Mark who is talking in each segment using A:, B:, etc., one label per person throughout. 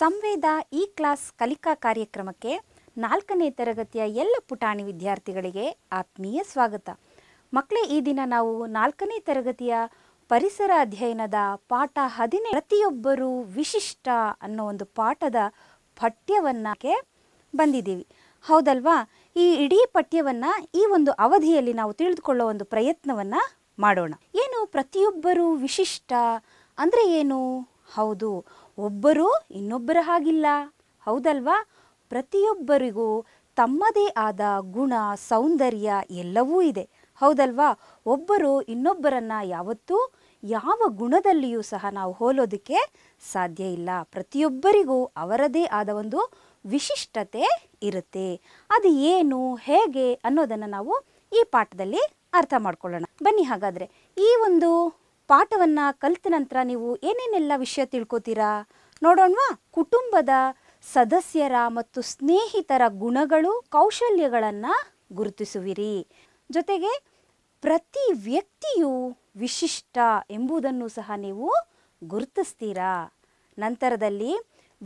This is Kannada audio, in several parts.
A: ಸಂವೇದ ಈ ಕ್ಲಾಸ್ ಕಲಿಕಾ ಕಾರ್ಯಕ್ರಮಕ್ಕೆ ನಾಲ್ಕನೇ ತರಗತಿಯ ಎಲ್ಲ ಪುಟಾಣಿ ವಿದ್ಯಾರ್ಥಿಗಳಿಗೆ ಆತ್ಮೀಯ ಸ್ವಾಗತ ಮಕ್ಕಳೇ ಈ ದಿನ ನಾವು ನಾಲ್ಕನೇ ತರಗತಿಯ ಪರಿಸರ ಅಧ್ಯಯನದ ಪಾಠ ಹದಿನೈದು ಪ್ರತಿಯೊಬ್ಬರೂ ವಿಶಿಷ್ಟ ಅನ್ನೋ ಒಂದು ಪಾಠದ ಪಠ್ಯವನ್ನಕ್ಕೆ ಬಂದಿದ್ದೀವಿ ಹೌದಲ್ವಾ ಈ ಇಡೀ ಪಠ್ಯವನ್ನು ಈ ಒಂದು ಅವಧಿಯಲ್ಲಿ ನಾವು ತಿಳಿದುಕೊಳ್ಳೋ ಒಂದು ಪ್ರಯತ್ನವನ್ನು ಮಾಡೋಣ ಏನು ಪ್ರತಿಯೊಬ್ಬರೂ ವಿಶಿಷ್ಟ ಅಂದರೆ ಏನು ಹೌದು ಒಬ್ಬರು ಇನ್ನೊಬ್ಬರ ಹಾಗಿಲ್ಲ ಹೌದಲ್ವಾ ಪ್ರತಿಯೊಬ್ಬರಿಗೂ ತಮ್ಮದೇ ಆದ ಗುಣ ಸೌಂದರ್ಯ ಎಲ್ಲವೂ ಇದೆ ಹೌದಲ್ವಾ ಒಬ್ಬರು ಇನ್ನೊಬ್ಬರನ್ನ ಯಾವತ್ತೂ ಯಾವ ಗುಣದಲ್ಲಿಯೂ ಸಹ ನಾವು ಹೋಲೋದಕ್ಕೆ ಸಾಧ್ಯ ಇಲ್ಲ ಪ್ರತಿಯೊಬ್ಬರಿಗೂ ಅವರದೇ ಆದ ಒಂದು ವಿಶಿಷ್ಟತೆ ಇರುತ್ತೆ ಅದು ಏನು ಹೇಗೆ ಅನ್ನೋದನ್ನು ನಾವು ಈ ಪಾಠದಲ್ಲಿ ಅರ್ಥ ಮಾಡ್ಕೊಳ್ಳೋಣ ಬನ್ನಿ ಹಾಗಾದರೆ ಈ ಒಂದು ಪಾಠವನ್ನು ಕಲಿತ ನಂತರ ನೀವು ಏನೇನೆಲ್ಲ ವಿಷಯ ತಿಳ್ಕೊತೀರಾ ನೋಡೋಣವಾ ಕುಟುಂಬದ ಸದಸ್ಯರ ಮತ್ತು ಸ್ನೇಹಿತರ ಗುಣಗಳು ಕೌಶಲ್ಯಗಳನ್ನು ಗುರುತಿಸುವಿರಿ ಜೊತೆಗೆ ಪ್ರತಿ ವ್ಯಕ್ತಿಯು ವಿಶಿಷ್ಟ ಎಂಬುದನ್ನು ಸಹ ನೀವು ಗುರುತಿಸ್ತೀರಾ ನಂತರದಲ್ಲಿ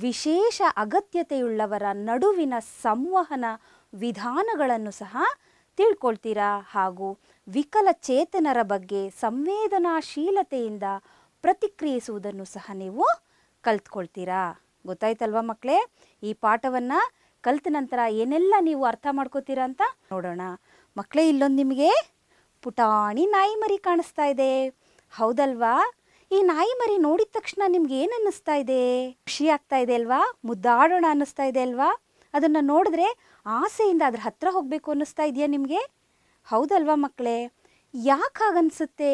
A: ವಿಶೇಷ ಅಗತ್ಯತೆಯುಳ್ಳವರ ನಡುವಿನ ಸಂವಹನ ವಿಧಾನಗಳನ್ನು ಸಹ ತಿಳ್ಕೊಳ್ತೀರಾ ಹಾಗೂ ವಿಕಲಚೇತನರ ಬಗ್ಗೆ ಸಂವೇದನಾಶೀಲತೆಯಿಂದ ಪ್ರತಿಕ್ರಿಯಿಸುವುದನ್ನು ಸಹ ನೀವು ಕಲ್ತ್ಕೊಳ್ತೀರಾ ಗೊತ್ತಾಯ್ತಲ್ವಾ ಮಕ್ಕಳೇ ಈ ಪಾಠವನ್ನು ಕಲ್ತ ನಂತರ ಏನೆಲ್ಲ ನೀವು ಅರ್ಥ ಮಾಡ್ಕೋತೀರಾ ಅಂತ ನೋಡೋಣ ಮಕ್ಕಳೇ ಇಲ್ಲೊಂದು ನಿಮಗೆ ಪುಟಾಣಿ ನಾಯಿ ಮರಿ ಕಾಣಿಸ್ತಾ ಇದೆ ಹೌದಲ್ವಾ ಈ ನಾಯಿ ಮರಿ ನೋಡಿದ ತಕ್ಷಣ ನಿಮ್ಗೆ ಏನು ಅನ್ನಿಸ್ತಾ ಇದೆ ಖುಷಿ ಆಗ್ತಾ ಇದೆ ಅಲ್ವಾ ಮುದ್ದಾಡೋಣ ಅನ್ನಿಸ್ತಾ ಇದೆ ಅಲ್ವಾ ಅದನ್ನು ನೋಡಿದ್ರೆ ಆಸೆಯಿಂದ ಅದ್ರ ಹತ್ರ ಹೋಗಬೇಕು ಅನ್ನಿಸ್ತಾ ಇದೆಯಾ ನಿಮಗೆ ಹೌದಲ್ವಾ ಮಕ್ಕಳೇ ಯಾಕೆ ಹಾಗನ್ಸುತ್ತೆ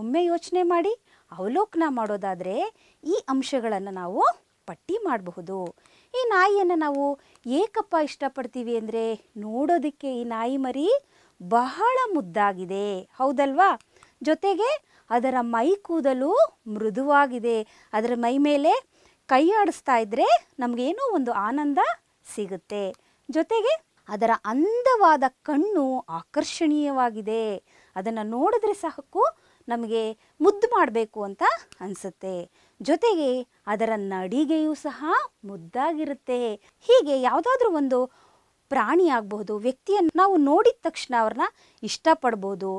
A: ಒಮ್ಮೆ ಯೋಚನೆ ಮಾಡಿ ಅವಲೋಕನ ಮಾಡೋದಾದರೆ ಈ ಅಂಶಗಳನ್ನು ನಾವು ಪಟ್ಟಿ ಮಾಡಬಹುದು ಈ ನಾಯಿಯನ್ನು ನಾವು ಏಕಪ್ಪ ಇಷ್ಟಪಡ್ತೀವಿ ಅಂದರೆ ನೋಡೋದಕ್ಕೆ ಈ ನಾಯಿ ಮರಿ ಬಹಳ ಮುದ್ದಾಗಿದೆ ಹೌದಲ್ವಾ ಜೊತೆಗೆ ಅದರ ಮೈ ಕೂದಲು ಮೃದುವಾಗಿದೆ ಅದರ ಮೈ ಮೇಲೆ ಕೈ ಆಡಿಸ್ತಾ ಇದ್ದರೆ ನಮಗೇನೋ ಒಂದು ಆನಂದ ಸಿಗುತ್ತೆ ಜೊತೆಗೆ ಅದರ ಅಂದವಾದ ಕಣ್ಣು ಆಕರ್ಷಣೀಯವಾಗಿದೆ ಅದನ್ನು ನೋಡಿದ್ರೆ ಸಾಕು ನಮಗೆ ಮುದ್ದು ಮಾಡಬೇಕು ಅಂತ ಅನಿಸುತ್ತೆ ಜೊತೆಗೆ ಅದರ ನಡಿಗೆಯೂ ಸಹ ಮುದ್ದಾಗಿರುತ್ತೆ ಹೀಗೆ ಯಾವುದಾದ್ರೂ ಒಂದು ಪ್ರಾಣಿ ಆಗಬಹುದು ವ್ಯಕ್ತಿಯನ್ನು ನಾವು ನೋಡಿದ ತಕ್ಷಣ ಅವ್ರನ್ನ ಇಷ್ಟಪಡ್ಬೋದು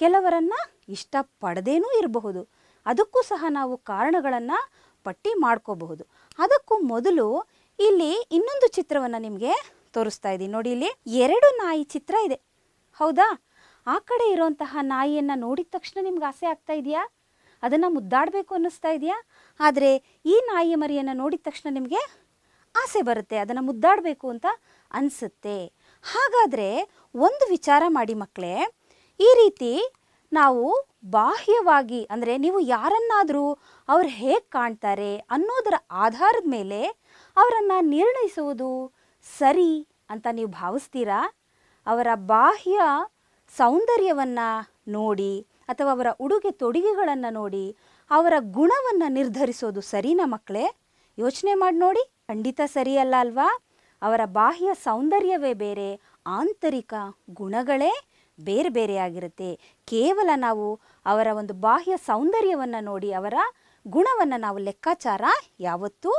A: ಕೆಲವರನ್ನು ಇಷ್ಟಪಡದೇನೂ ಇರಬಹುದು ಅದಕ್ಕೂ ಸಹ ನಾವು ಕಾರಣಗಳನ್ನು ಪಟ್ಟಿ ಮಾಡ್ಕೋಬಹುದು ಅದಕ್ಕೂ ಮೊದಲು ಇಲ್ಲಿ ಇನ್ನೊಂದು ಚಿತ್ರವನ್ನು ನಿಮಗೆ ತೋರಿಸ್ತಾ ಇದ್ದೀನಿ ನೋಡಿ ಇಲ್ಲಿ ಎರಡು ನಾಯಿ ಚಿತ್ರ ಇದೆ ಹೌದಾ ಆ ಕಡೆ ಇರುವಂತಹ ನಾಯಿಯನ್ನು ನೋಡಿದ ತಕ್ಷಣ ನಿಮ್ಗೆ ಆಸೆ ಆಗ್ತಾ ಇದೆಯಾ ಅದನ್ನು ಮುದ್ದಾಡಬೇಕು ಅನ್ನಿಸ್ತಾ ಇದೆಯಾ ಆದರೆ ಈ ನಾಯಿಯ ಮರಿಯನ್ನು ನೋಡಿದ ತಕ್ಷಣ ನಿಮಗೆ ಆಸೆ ಬರುತ್ತೆ ಅದನ್ನು ಮುದ್ದಾಡಬೇಕು ಅಂತ ಅನಿಸುತ್ತೆ ಹಾಗಾದರೆ ಒಂದು ವಿಚಾರ ಮಾಡಿ ಮಕ್ಕಳೇ ಈ ರೀತಿ ನಾವು ಬಾಹ್ಯವಾಗಿ ಅಂದರೆ ನೀವು ಯಾರನ್ನಾದರೂ ಅವ್ರು ಹೇಗೆ ಕಾಣ್ತಾರೆ ಅನ್ನೋದರ ಆಧಾರದ ಮೇಲೆ ಅವರನ್ನು ನಿರ್ಣಯಿಸುವುದು ಸರಿ ಅಂತ ನೀವು ಭಾವಿಸ್ತೀರಾ ಅವರ ಬಾಹ್ಯ ಸೌಂದರ್ಯವನ್ನು ನೋಡಿ ಅಥವಾ ಅವರ ಉಡುಗೆ ತೊಡುಗೆಗಳನ್ನು ನೋಡಿ ಅವರ ಗುಣವನ್ನು ನಿರ್ಧರಿಸೋದು ಸರಿನಾ ಮಕ್ಕಳೇ ಯೋಚನೆ ಮಾಡಿ ನೋಡಿ ಖಂಡಿತ ಸರಿಯಲ್ಲ ಅಲ್ವಾ ಅವರ ಬಾಹ್ಯ ಸೌಂದರ್ಯವೇ ಬೇರೆ ಆಂತರಿಕ ಗುಣಗಳೇ ಬೇರೆ ಬೇರೆ ಆಗಿರುತ್ತೆ ಕೇವಲ ನಾವು ಅವರ ಒಂದು ಬಾಹ್ಯ ಸೌಂದರ್ಯವನ್ನು ನೋಡಿ ಅವರ ಗುಣವನ್ನು ನಾವು ಲೆಕ್ಕಾಚಾರ ಯಾವತ್ತೂ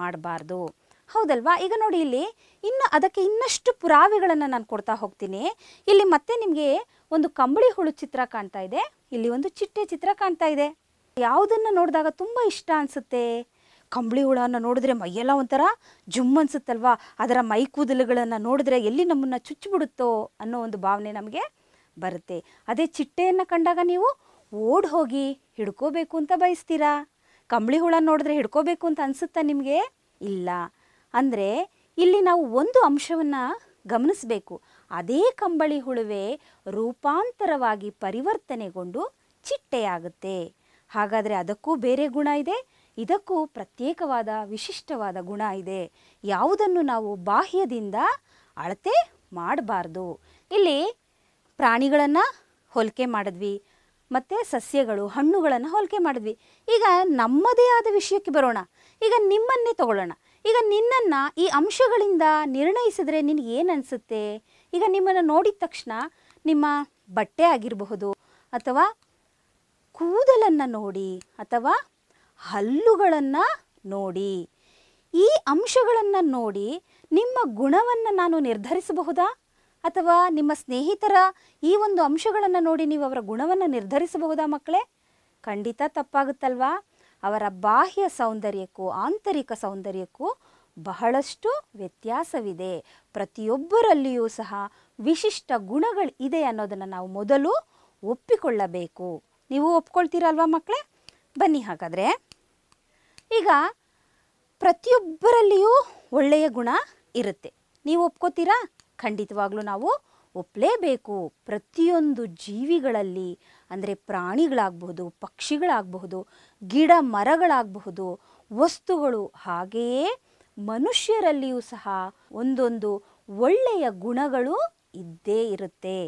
A: ಮಾಡಬಾರ್ದು ಹೌದಲ್ವಾ ಈಗ ನೋಡಿ ಇಲ್ಲಿ ಇನ್ನು ಅದಕ್ಕೆ ಇನ್ನಷ್ಟು ಪುರಾವೆಗಳನ್ನು ನಾನು ಕೊಡ್ತಾ ಹೋಗ್ತೀನಿ ಇಲ್ಲಿ ಮತ್ತೆ ನಿಮಗೆ ಒಂದು ಕಂಬಳಿ ಹುಳು ಚಿತ್ರ ಕಾಣ್ತಾ ಇದೆ ಇಲ್ಲಿ ಒಂದು ಚಿಟ್ಟೆ ಚಿತ್ರ ಕಾಣ್ತಾ ಇದೆ ಯಾವುದನ್ನು ನೋಡಿದಾಗ ತುಂಬ ಇಷ್ಟ ಅನಿಸುತ್ತೆ ಕಂಬಳಿ ಹುಳನ್ನು ನೋಡಿದ್ರೆ ಮೈಯೆಲ್ಲ ಒಂಥರ ಜುಮ್ ಅನಿಸುತ್ತಲ್ವಾ ಅದರ ಮೈ ಕೂದಲುಗಳನ್ನು ನೋಡಿದ್ರೆ ಎಲ್ಲಿ ನಮ್ಮನ್ನು ಚುಚ್ಚಿಬಿಡುತ್ತೋ ಅನ್ನೋ ಒಂದು ಭಾವನೆ ನಮಗೆ ಬರುತ್ತೆ ಅದೇ ಚಿಟ್ಟೆಯನ್ನು ಕಂಡಾಗ ನೀವು ಓಡ್ ಹೋಗಿ ಹಿಡ್ಕೋಬೇಕು ಅಂತ ಬಯಸ್ತೀರಾ ಕಂಬಳಿ ಹುಳ ನೋಡಿದ್ರೆ ಹಿಡ್ಕೋಬೇಕು ಅಂತ ಅನಿಸುತ್ತಾ ನಿಮಗೆ ಇಲ್ಲ ಅಂದರೆ ಇಲ್ಲಿ ನಾವು ಒಂದು ಅಂಶವನ್ನು ಗಮನಿಸಬೇಕು ಅದೇ ಕಂಬಳಿ ಹುಳುವೆ ರೂಪಾಂತರವಾಗಿ ಪರಿವರ್ತನೆಗೊಂಡು ಚಿಟ್ಟೆಯಾಗುತ್ತೆ ಹಾಗಾದರೆ ಅದಕ್ಕೂ ಬೇರೆ ಗುಣ ಇದೆ ಇದಕ್ಕೂ ಪ್ರತ್ಯೇಕವಾದ ವಿಶಿಷ್ಟವಾದ ಗುಣ ಇದೆ ಯಾವುದನ್ನು ನಾವು ಬಾಹ್ಯದಿಂದ ಅಳತೆ ಮಾಡಬಾರ್ದು ಇಲ್ಲಿ ಪ್ರಾಣಿಗಳನ್ನು ಹೋಲಿಕೆ ಮಾಡಿದ್ವಿ ಮತ್ತು ಸಸ್ಯಗಳು ಹಣ್ಣುಗಳನ್ನು ಹೋಲಿಕೆ ಮಾಡಿದ್ವಿ ಈಗ ನಮ್ಮದೇ ಆದ ವಿಷಯಕ್ಕೆ ಬರೋಣ ಈಗ ನಿಮ್ಮನ್ನೇ ತಗೊಳ್ಳೋಣ ಈಗ ನಿನ್ನನ್ನು ಈ ಅಂಶಗಳಿಂದ ನಿರ್ಣಯಿಸಿದ್ರೆ ನಿನಗೆ ಏನು ಅನಿಸುತ್ತೆ ಈಗ ನಿಮ್ಮನ್ನು ನೋಡಿದ ತಕ್ಷಣ ನಿಮ್ಮ ಬಟ್ಟೆ ಆಗಿರಬಹುದು ಅಥವಾ ಕೂದಲನ್ನು ನೋಡಿ ಅಥವಾ ಹಲ್ಲುಗಳನ್ನು ನೋಡಿ ಈ ಅಂಶಗಳನ್ನು ನೋಡಿ ನಿಮ್ಮ ಗುಣವನ್ನು ನಾನು ನಿರ್ಧರಿಸಬಹುದಾ ಅಥವಾ ನಿಮ್ಮ ಸ್ನೇಹಿತರ ಈ ಒಂದು ಅಂಶಗಳನ್ನು ನೋಡಿ ನೀವು ಅವರ ಗುಣವನ್ನು ನಿರ್ಧರಿಸಬಹುದಾ ಮಕ್ಕಳೇ ಖಂಡಿತ ತಪ್ಪಾಗುತ್ತಲ್ವಾ ಅವರ ಬಾಹ್ಯ ಸೌಂದರ್ಯಕ್ಕೂ ಆಂತರಿಕ ಸೌಂದರ್ಯಕ್ಕೂ ಬಹಳಷ್ಟು ವ್ಯತ್ಯಾಸವಿದೆ ಪ್ರತಿಯೊಬ್ಬರಲ್ಲಿಯೂ ಸಹ ವಿಶಿಷ್ಟ ಗುಣಗಳು ಇದೆ ಅನ್ನೋದನ್ನು ನಾವು ಮೊದಲು ಒಪ್ಪಿಕೊಳ್ಳಬೇಕು ನೀವು ಒಪ್ಕೊಳ್ತೀರಲ್ವಾ ಮಕ್ಕಳೇ ಬನ್ನಿ ಹಾಗಾದರೆ ಈಗ ಪ್ರತಿಯೊಬ್ಬರಲ್ಲಿಯೂ ಒಳ್ಳೆಯ ಗುಣ ಇರುತ್ತೆ ನೀವು ಒಪ್ಕೋತೀರಾ ಖಂಡಿತವಾಗ್ಲೂ ನಾವು ಒಪ್ಪಲೇಬೇಕು ಪ್ರತಿಯೊಂದು ಜೀವಿಗಳಲ್ಲಿ ಅಂದರೆ ಪ್ರಾಣಿಗಳಾಗಬಹುದು ಪಕ್ಷಿಗಳಾಗಬಹುದು ಗಿಡ ಮರಗಳಾಗಬಹುದು ವಸ್ತುಗಳು ಹಾಗೆಯೇ ಮನುಷ್ಯರಲ್ಲಿಯೂ ಸಹ ಒಂದೊಂದು ಒಳ್ಳೆಯ ಗುಣಗಳು ಇದ್ದೇ ಇರುತ್ತೆ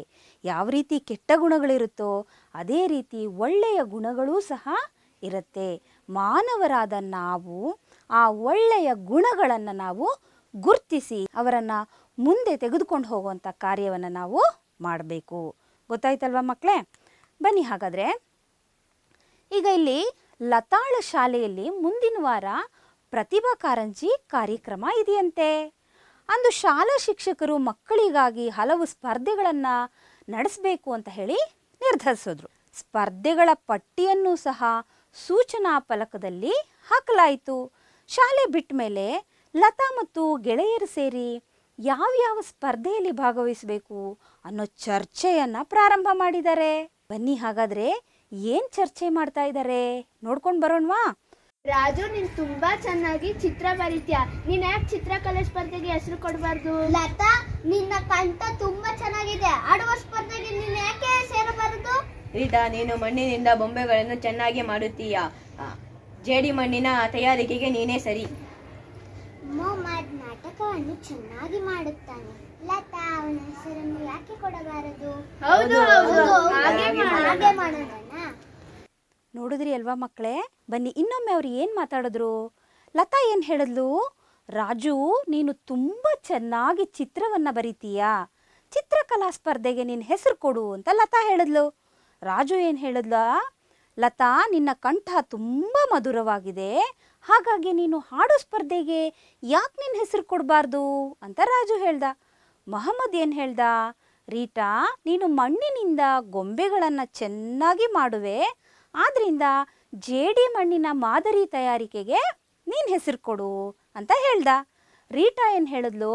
A: ಯಾವ ರೀತಿ ಕೆಟ್ಟ ಗುಣಗಳಿರುತ್ತೋ ಅದೇ ರೀತಿ ಒಳ್ಳೆಯ ಗುಣಗಳೂ ಸಹ ಇರುತ್ತೆ ಮಾನವರಾದ ನಾವು ಆ ಒಳ್ಳೆಯ ಗುಣಗಳನ್ನು ನಾವು ಗುರ್ತಿಸಿ ಅವರನ್ನು ಮುಂದೆ ತೆಗೆದುಕೊಂಡು ಹೋಗುವಂಥ ಕಾರ್ಯವನ್ನು ನಾವು ಮಾಡಬೇಕು ಗೊತ್ತಾಯ್ತಲ್ವ ಮಕ್ಕಳೇ ಬನ್ನಿ ಹಾಗಾದರೆ ಈಗ ಇಲ್ಲಿ ಲತಾಳ ಶಾಲೆಯಲ್ಲಿ ಮುಂದಿನ ವಾರ ಪ್ರತಿಭಾ ಕಾರಂಜಿ ಕಾರ್ಯಕ್ರಮ ಇದೆಯಂತೆ ಅಂದು ಶಾಲಾ ಶಿಕ್ಷಕರು ಮಕ್ಕಳಿಗಾಗಿ ಹಲವು ಸ್ಪರ್ಧೆಗಳನ್ನು ನಡೆಸಬೇಕು ಅಂತ ಹೇಳಿ ನಿರ್ಧರಿಸಿದ್ರು ಸ್ಪರ್ಧೆಗಳ ಪಟ್ಟಿಯನ್ನು ಸಹ ಸೂಚನಾ ಫಲಕದಲ್ಲಿ ಹಾಕಲಾಯಿತು ಶಾಲೆ ಬಿಟ್ಟ ಮೇಲೆ ಲತಾ ಮತ್ತು ಗೆಳೆಯರು ಸೇರಿ ಯಾವ್ಯಾವ ಸ್ಪರ್ಧೆಯಲ್ಲಿ ಭಾಗವಹಿಸಬೇಕು ಅನ್ನೋ ಚರ್ಚೆಯನ್ನು ಪ್ರಾರಂಭ ಮಾಡಿದ್ದಾರೆ ಬನ್ನಿ ಹಾಗಾದ್ರೆ ಏನು ಚರ್ಚೆ ಮಾಡ್ತಾ ಇದ್ದಾರೆ ನೋಡ್ಕೊಂಡು ಬರೋಣವಾ ರಾಜು ನೀನ್ ತುಂಬಾ ಚೆನ್ನಾಗಿ ಚಿತ್ರ ಬರೀತೀಯ ನೀನ್ ಯಾಕೆ ಚಿತ್ರಕಲೆ ಸ್ಪರ್ಧೆಗೆ ಹೆಸರು ಕೊಡಬಾರ್ದು ಲತಾ ನಿನ್ನ ಕಂಠ ತುಂಬಾ ಚೆನ್ನಾಗಿದೆ ಆಡುವ ಸ್ಪರ್ಧೆಗೆ ನೀನ್ ಯಾಕೆ ಸೇರಬಾರದು ರೀತಾ ನೀನು ಮಣ್ಣಿನಿಂದ ಬೊಂಬೆಗಳನ್ನು ಚೆನ್ನಾಗಿ ಮಾಡುತ್ತೀಯ ಜೇಡಿ ಮಣ್ಣಿನ ತಯಾರಿಕೆಗೆ ನೀನೇ ಸರಿ ಮೊಹಮ್ಮದ್ ನಾಟಕವನ್ನು ಚೆನ್ನಾಗಿ ಮಾಡುತ್ತಾನೆ ಲತಾ ಅವನ ಹೆಸರನ್ನು ಯಾಕೆ ಕೊಡಬಾರದು ಹಾಗೆ ಮಾಡೋಣ ನೋಡಿದ್ರಿ ಅಲ್ವಾ ಮಕ್ಕಳೇ ಬನ್ನಿ ಇನ್ನೊಮ್ಮೆ ಅವ್ರು ಏನು ಮಾತಾಡಿದ್ರು ಲತಾ ಏನ್ ಹೇಳಿದ್ಲು ರಾಜು ನೀನು ತುಂಬ ಚೆನ್ನಾಗಿ ಚಿತ್ರವನ್ನ ಬರೀತೀಯಾ ಚಿತ್ರಕಲಾ ಸ್ಪರ್ಧೆಗೆ ನಿನ್ನ ಹೆಸರು ಕೊಡು ಅಂತ ಲತಾ ಹೇಳಿದ್ಲು ರಾಜು ಏನ್ ಹೇಳಿದ್ಲ ಲತಾ ನಿನ್ನ ಕಂಠ ತುಂಬ ಮಧುರವಾಗಿದೆ ಹಾಗಾಗಿ ನೀನು ಹಾಡು ಸ್ಪರ್ಧೆಗೆ ಯಾಕೆ ನಿನ್ನ ಹೆಸರು ಕೊಡಬಾರ್ದು ಅಂತ ರಾಜು ಹೇಳ್ದ ಮಹಮ್ಮದ್ ಏನು ಹೇಳ್ದ ರೀಟಾ ನೀನು ಮಣ್ಣಿನಿಂದ ಗೊಂಬೆಗಳನ್ನು ಚೆನ್ನಾಗಿ ಮಾಡುವೆ ಆದ್ರಿಂದ ಜೇಡಿ ಮಣ್ಣಿನ ಮಾದರಿ ತಯಾರಿಕೆಗೆ ನೀನು ಹೆಸರು ಕೊಡು ಅಂತ ಹೇಳ್ದ ರೀಟಾ ಏನು ಹೇಳಿದ್ಲು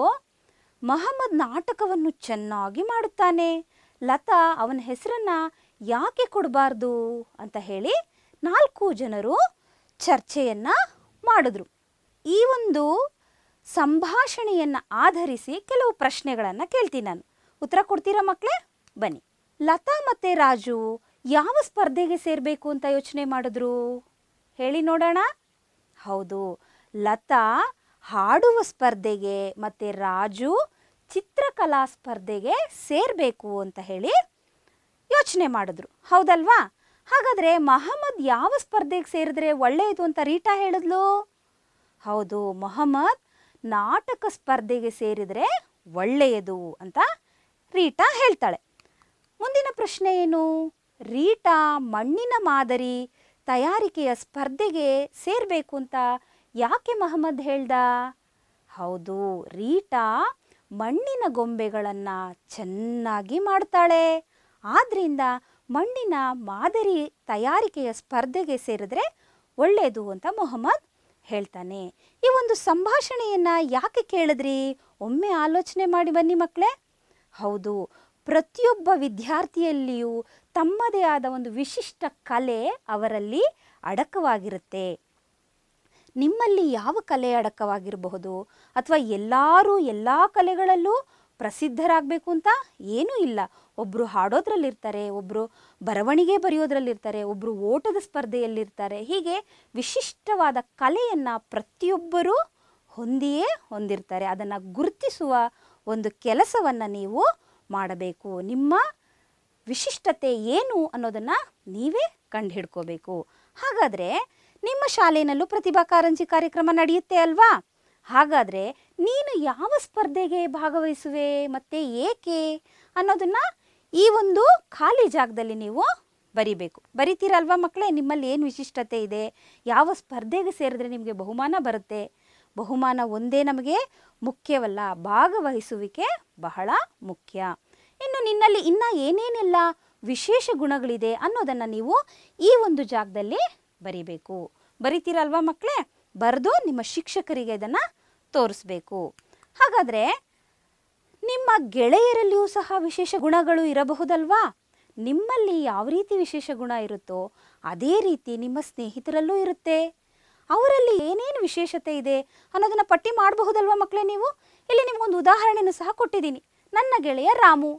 A: ಮಹಮ್ಮದ್ ನಾಟಕವನ್ನು ಚೆನ್ನಾಗಿ ಮಾಡುತ್ತಾನೆ ಲತಾ ಅವನ ಹೆಸರನ್ನ ಯಾಕೆ ಕೊಡಬಾರ್ದು ಅಂತ ಹೇಳಿ ನಾಲ್ಕು ಜನರು ಚರ್ಚೆಯನ್ನು ಮಾಡಿದ್ರು ಈ ಒಂದು ಸಂಭಾಷಣೆಯನ್ನು ಆಧರಿಸಿ ಕೆಲವು ಪ್ರಶ್ನೆಗಳನ್ನು ಕೇಳ್ತೀನಿ ನಾನು ಉತ್ತರ ಕೊಡ್ತೀರಾ ಮಕ್ಕಳೇ ಬನ್ನಿ ಲತಾ ಮತ್ತು ರಾಜು ಯಾವ ಸ್ಪರ್ಧೆಗೆ ಸೇರಬೇಕು ಅಂತ ಯೋಚನೆ ಮಾಡಿದ್ರು ಹೇಳಿ ನೋಡೋಣ ಹೌದು ಲತಾ ಹಾಡುವ ಸ್ಪರ್ಧೆಗೆ ಮತ್ತು ರಾಜು ಚಿತ್ರಕಲಾ ಸ್ಪರ್ಧೆಗೆ ಸೇರಬೇಕು ಅಂತ ಹೇಳಿ ಯೋಚನೆ ಮಾಡಿದ್ರು ಹೌದಲ್ವಾ ಹಾಗಾದರೆ ಮಹಮ್ಮದ್ ಯಾವ ಸ್ಪರ್ಧೆಗೆ ಸೇರಿದ್ರೆ ಒಳ್ಳೆಯದು ಅಂತ ರೀಟಾ ಹೇಳಿದ್ಲು ಹೌದು ಮೊಹಮ್ಮದ್ ನಾಟಕ ಸ್ಪರ್ಧೆಗೆ ಸೇರಿದರೆ ಒಳ್ಳೆಯದು ಅಂತ ರೀಟಾ ಹೇಳ್ತಾಳೆ ಮುಂದಿನ ಪ್ರಶ್ನೆ ಏನು ರೀಟಾ ಮಣ್ಣಿನ ಮಾದರಿ ತಯಾರಿಕೆಯ ಸ್ಪರ್ಧೆಗೆ ಸೇರಬೇಕು ಅಂತ ಯಾಕೆ ಮಹಮ್ಮದ್ ಹೇಳ್ದ ಹೌದು ರೀಟಾ ಮಣ್ಣಿನ ಗೊಂಬೆಗಳನ್ನು ಚೆನ್ನಾಗಿ ಮಾಡ್ತಾಳೆ ಆದ್ದರಿಂದ ಮಣ್ಣಿನ ಮಾದರಿ ತಯಾರಿಕೆಯ ಸ್ಪರ್ಧೆಗೆ ಸೇರಿದ್ರೆ ಒಳ್ಳೆಯದು ಅಂತ ಮೊಹಮ್ಮದ್ ಹೇಳ್ತಾನೆ ಈ ಒಂದು ಸಂಭಾಷಣೆಯನ್ನು ಯಾಕೆ ಕೇಳಿದ್ರಿ ಒಮ್ಮೆ ಆಲೋಚನೆ ಮಾಡಿ ಬನ್ನಿ ಮಕ್ಕಳೇ ಹೌದು ಪ್ರತಿಯೊಬ್ಬ ವಿದ್ಯಾರ್ಥಿಯಲ್ಲಿಯೂ ತಮ್ಮದೇ ಆದ ಒಂದು ವಿಶಿಷ್ಟ ಕಲೆ ಅವರಲ್ಲಿ ಅಡಕವಾಗಿರುತ್ತೆ ನಿಮ್ಮಲ್ಲಿ ಯಾವ ಕಲೆ ಅಡಕವಾಗಿರಬಹುದು ಅಥವಾ ಎಲ್ಲರೂ ಎಲ್ಲ ಕಲೆಗಳಲ್ಲೂ ಪ್ರಸಿದ್ಧರಾಗಬೇಕು ಅಂತ ಏನೂ ಇಲ್ಲ ಒಬ್ಬರು ಹಾಡೋದ್ರಲ್ಲಿರ್ತಾರೆ ಒಬ್ಬರು ಬರವಣಿಗೆ ಬರೆಯೋದ್ರಲ್ಲಿರ್ತಾರೆ ಒಬ್ಬರು ಓಟದ ಸ್ಪರ್ಧೆಯಲ್ಲಿರ್ತಾರೆ ಹೀಗೆ ವಿಶಿಷ್ಟವಾದ ಕಲೆಯನ್ನು ಪ್ರತಿಯೊಬ್ಬರೂ ಹೊಂದಿಯೇ ಹೊಂದಿರ್ತಾರೆ ಅದನ್ನು ಗುರುತಿಸುವ ಒಂದು ಕೆಲಸವನ್ನು ನೀವು ಮಾಡಬೇಕು ನಿಮ್ಮ ವಿಶಿಷ್ಟತೆ ಏನು ಅನ್ನೋದನ್ನು ನೀವೇ ಕಂಡುಹಿಡ್ಕೋಬೇಕು ಹಾಗಾದರೆ ನಿಮ್ಮ ಶಾಲೆಯಲ್ಲೂ ಪ್ರತಿಭಾ ಕಾರಂಜಿ ಕಾರ್ಯಕ್ರಮ ನಡೆಯುತ್ತೆ ಅಲ್ವಾ ಹಾಗಾದರೆ ನೀನು ಯಾವ ಸ್ಪರ್ಧೆಗೆ ಭಾಗವಹಿಸುವೆ ಮತ್ತು ಏಕೆ ಅನ್ನೋದನ್ನು ಈ ಒಂದು ಖಾಲಿ ಜಾಗದಲ್ಲಿ ನೀವು ಬರಿಬೇಕು ಬರಿತೀರಲ್ವಾ ಮಕ್ಕಳೇ ನಿಮ್ಮಲ್ಲಿ ಏನು ವಿಶಿಷ್ಟತೆ ಇದೆ ಯಾವ ಸ್ಪರ್ಧೆಗೆ ಸೇರಿದ್ರೆ ನಿಮಗೆ ಬಹುಮಾನ ಬರುತ್ತೆ ಬಹುಮಾನ ಒಂದೇ ನಮಗೆ ಮುಖ್ಯವಲ್ಲ ಭಾಗವಹಿಸುವಿಕೆ ಬಹಳ ಮುಖ್ಯ ಇನ್ನು ನಿನ್ನಲ್ಲಿ ಇನ್ನ ಏನೇನೆಲ್ಲ ವಿಶೇಷ ಗುಣಗಳಿದೆ ಅನ್ನೋದನ್ನು ನೀವು ಈ ಒಂದು ಜಾಗದಲ್ಲಿ ಬರಿಬೇಕು ಬರಿತೀರಲ್ವಾ ಮಕ್ಕಳೇ ಬರೆದು ನಿಮ್ಮ ಶಿಕ್ಷಕರಿಗೆ ಇದನ್ನು ತೋರಿಸ್ಬೇಕು ಹಾಗಾದರೆ ನಿಮ್ಮ ಗೆಳೆಯರಲ್ಲಿಯೂ ಸಹ ವಿಶೇಷ ಗುಣಗಳು ಇರಬಹುದಲ್ವಾ ನಿಮ್ಮಲ್ಲಿ ಯಾವ ರೀತಿ ವಿಶೇಷ ಗುಣ ಇರುತ್ತೋ ಅದೇ ರೀತಿ ನಿಮ್ಮ ಸ್ನೇಹಿತರಲ್ಲೂ ಇರುತ್ತೆ ಅವರಲ್ಲಿ ಏನೇನು ವಿಶೇಷತೆ ಇದೆ ಅನ್ನೋದನ್ನು ಪಟ್ಟಿ ಮಾಡಬಹುದಲ್ವಾ ಮಕ್ಕಳೇ ನೀವು ಇಲ್ಲಿ ನಿಮಗೊಂದು ಉದಾಹರಣೆಯನ್ನು ಸಹ ಕೊಟ್ಟಿದ್ದೀನಿ ನನ್ನ ಗೆಳೆಯ ರಾಮು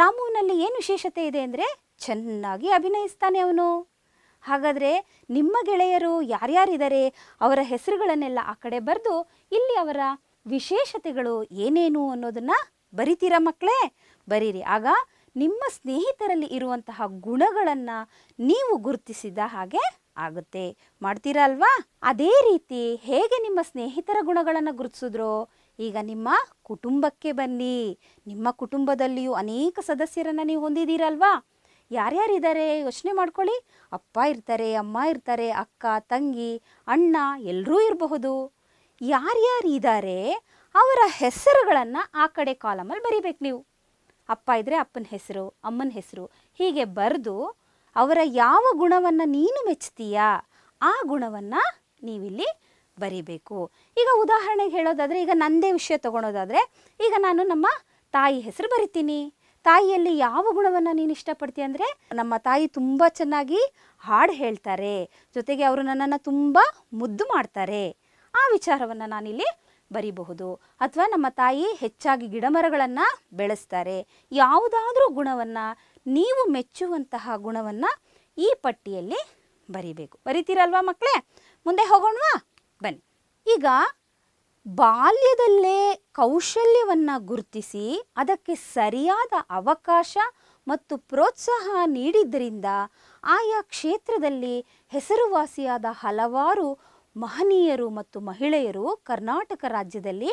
A: ರಾಮುವಿನಲ್ಲಿ ಏನು ವಿಶೇಷತೆ ಇದೆ ಅಂದರೆ ಚೆನ್ನಾಗಿ ಅಭಿನಯಿಸ್ತಾನೆ ಅವನು ಹಾಗಾದರೆ ನಿಮ್ಮ ಗೆಳೆಯರು ಯಾರ್ಯಾರಿದ್ದಾರೆ ಅವರ ಹೆಸರುಗಳನ್ನೆಲ್ಲ ಆ ಕಡೆ ಬರೆದು ಇಲ್ಲಿ ಅವರ ವಿಶೇಷತೆಗಳು ಏನೇನು ಅನ್ನೋದನ್ನು ಬರಿತೀರಾ ಮಕ್ಕಳೇ ಬರೀರಿ ಆಗ ನಿಮ್ಮ ಸ್ನೇಹಿತರಲ್ಲಿ ಇರುವಂತಹ ಗುಣಗಳನ್ನು ನೀವು ಗುರುತಿಸಿದ ಹಾಗೆ ಆಗುತ್ತೆ ಮಾಡ್ತೀರಾ ಅಲ್ವಾ ಅದೇ ರೀತಿ ಹೇಗೆ ನಿಮ್ಮ ಸ್ನೇಹಿತರ ಗುಣಗಳನ್ನು ಗುರುತಿಸಿದ್ರೋ ಈಗ ನಿಮ್ಮ ಕುಟುಂಬಕ್ಕೆ ಬನ್ನಿ ನಿಮ್ಮ ಕುಟುಂಬದಲ್ಲಿಯೂ ಅನೇಕ ಸದಸ್ಯರನ್ನು ನೀವು ಹೊಂದಿದ್ದೀರಲ್ವಾ ಯಾರ್ಯಾರಿದ್ದಾರೆ ಯೋಚನೆ ಮಾಡ್ಕೊಳ್ಳಿ ಅಪ್ಪ ಇರ್ತಾರೆ ಅಮ್ಮ ಇರ್ತಾರೆ ಅಕ್ಕ ತಂಗಿ ಅಣ್ಣ ಎಲ್ಲರೂ ಇರಬಹುದು ಯಾರ್ಯಾರಿದ್ದಾರೆ ಅವರ ಹೆಸರುಗಳನ್ನು ಆ ಕಡೆ ಕಾಲಮಲ್ಲಿ ಬರಿಬೇಕು ನೀವು ಅಪ್ಪ ಇದ್ದರೆ ಅಪ್ಪನ ಹೆಸರು ಅಮ್ಮನ ಹೆಸರು ಹೀಗೆ ಬರೆದು ಅವರ ಯಾವ ಗುಣವನ್ನು ನೀನು ಮೆಚ್ತೀಯಾ ಆ ಗುಣವನ್ನು ನೀವಿಲ್ಲಿ ಬರಿಬೇಕು ಈಗ ಉದಾಹರಣೆಗೆ ಹೇಳೋದಾದರೆ ಈಗ ನಂದೇ ವಿಷಯ ತಗೊಳೋದಾದರೆ ಈಗ ನಾನು ನಮ್ಮ ತಾಯಿ ಹೆಸರು ಬರಿತೀನಿ ತಾಯಿಯಲ್ಲಿ ಯಾವ ಗುಣವನ್ನು ನೀನು ಇಷ್ಟಪಡ್ತೀಯ ಅಂದರೆ ನಮ್ಮ ತಾಯಿ ತುಂಬ ಚೆನ್ನಾಗಿ ಹಾಡು ಹೇಳ್ತಾರೆ ಜೊತೆಗೆ ಅವರು ನನ್ನನ್ನು ತುಂಬ ಮುದ್ದು ಮಾಡ್ತಾರೆ ಆ ವಿಚಾರವನ್ನು ನಾನಿಲ್ಲಿ ಬರಿಬಹುದು ಅಥವಾ ನಮ್ಮ ತಾಯಿ ಹೆಚ್ಚಾಗಿ ಗಿಡಮರಗಳನ್ನು ಬೆಳೆಸ್ತಾರೆ ಯಾವುದಾದ್ರೂ ಗುಣವನ್ನು ನೀವು ಮೆಚ್ಚುವಂತಹ ಗುಣವನ್ನು ಈ ಪಟ್ಟಿಯಲ್ಲಿ ಬರಿಬೇಕು ಬರಿತೀರಲ್ವಾ ಮಕ್ಕಳೇ ಮುಂದೆ ಹೋಗೋಣವಾ ಬನ್ನಿ ಈಗ ಬಾಲ್ಯದಲ್ಲೇ ಕೌಶಲ್ಯವನ್ನು ಗುರುತಿಸಿ ಅದಕ್ಕೆ ಸರಿಯಾದ ಅವಕಾಶ ಮತ್ತು ಪ್ರೋತ್ಸಾಹ ನೀಡಿದ್ದರಿಂದ ಆಯಾ ಕ್ಷೇತ್ರದಲ್ಲಿ ಹೆಸರುವಾಸಿಯಾದ ಹಲವಾರು ಮಹನೀಯರು ಮತ್ತು ಮಹಿಳೆಯರು ಕರ್ನಾಟಕ ರಾಜ್ಯದಲ್ಲಿ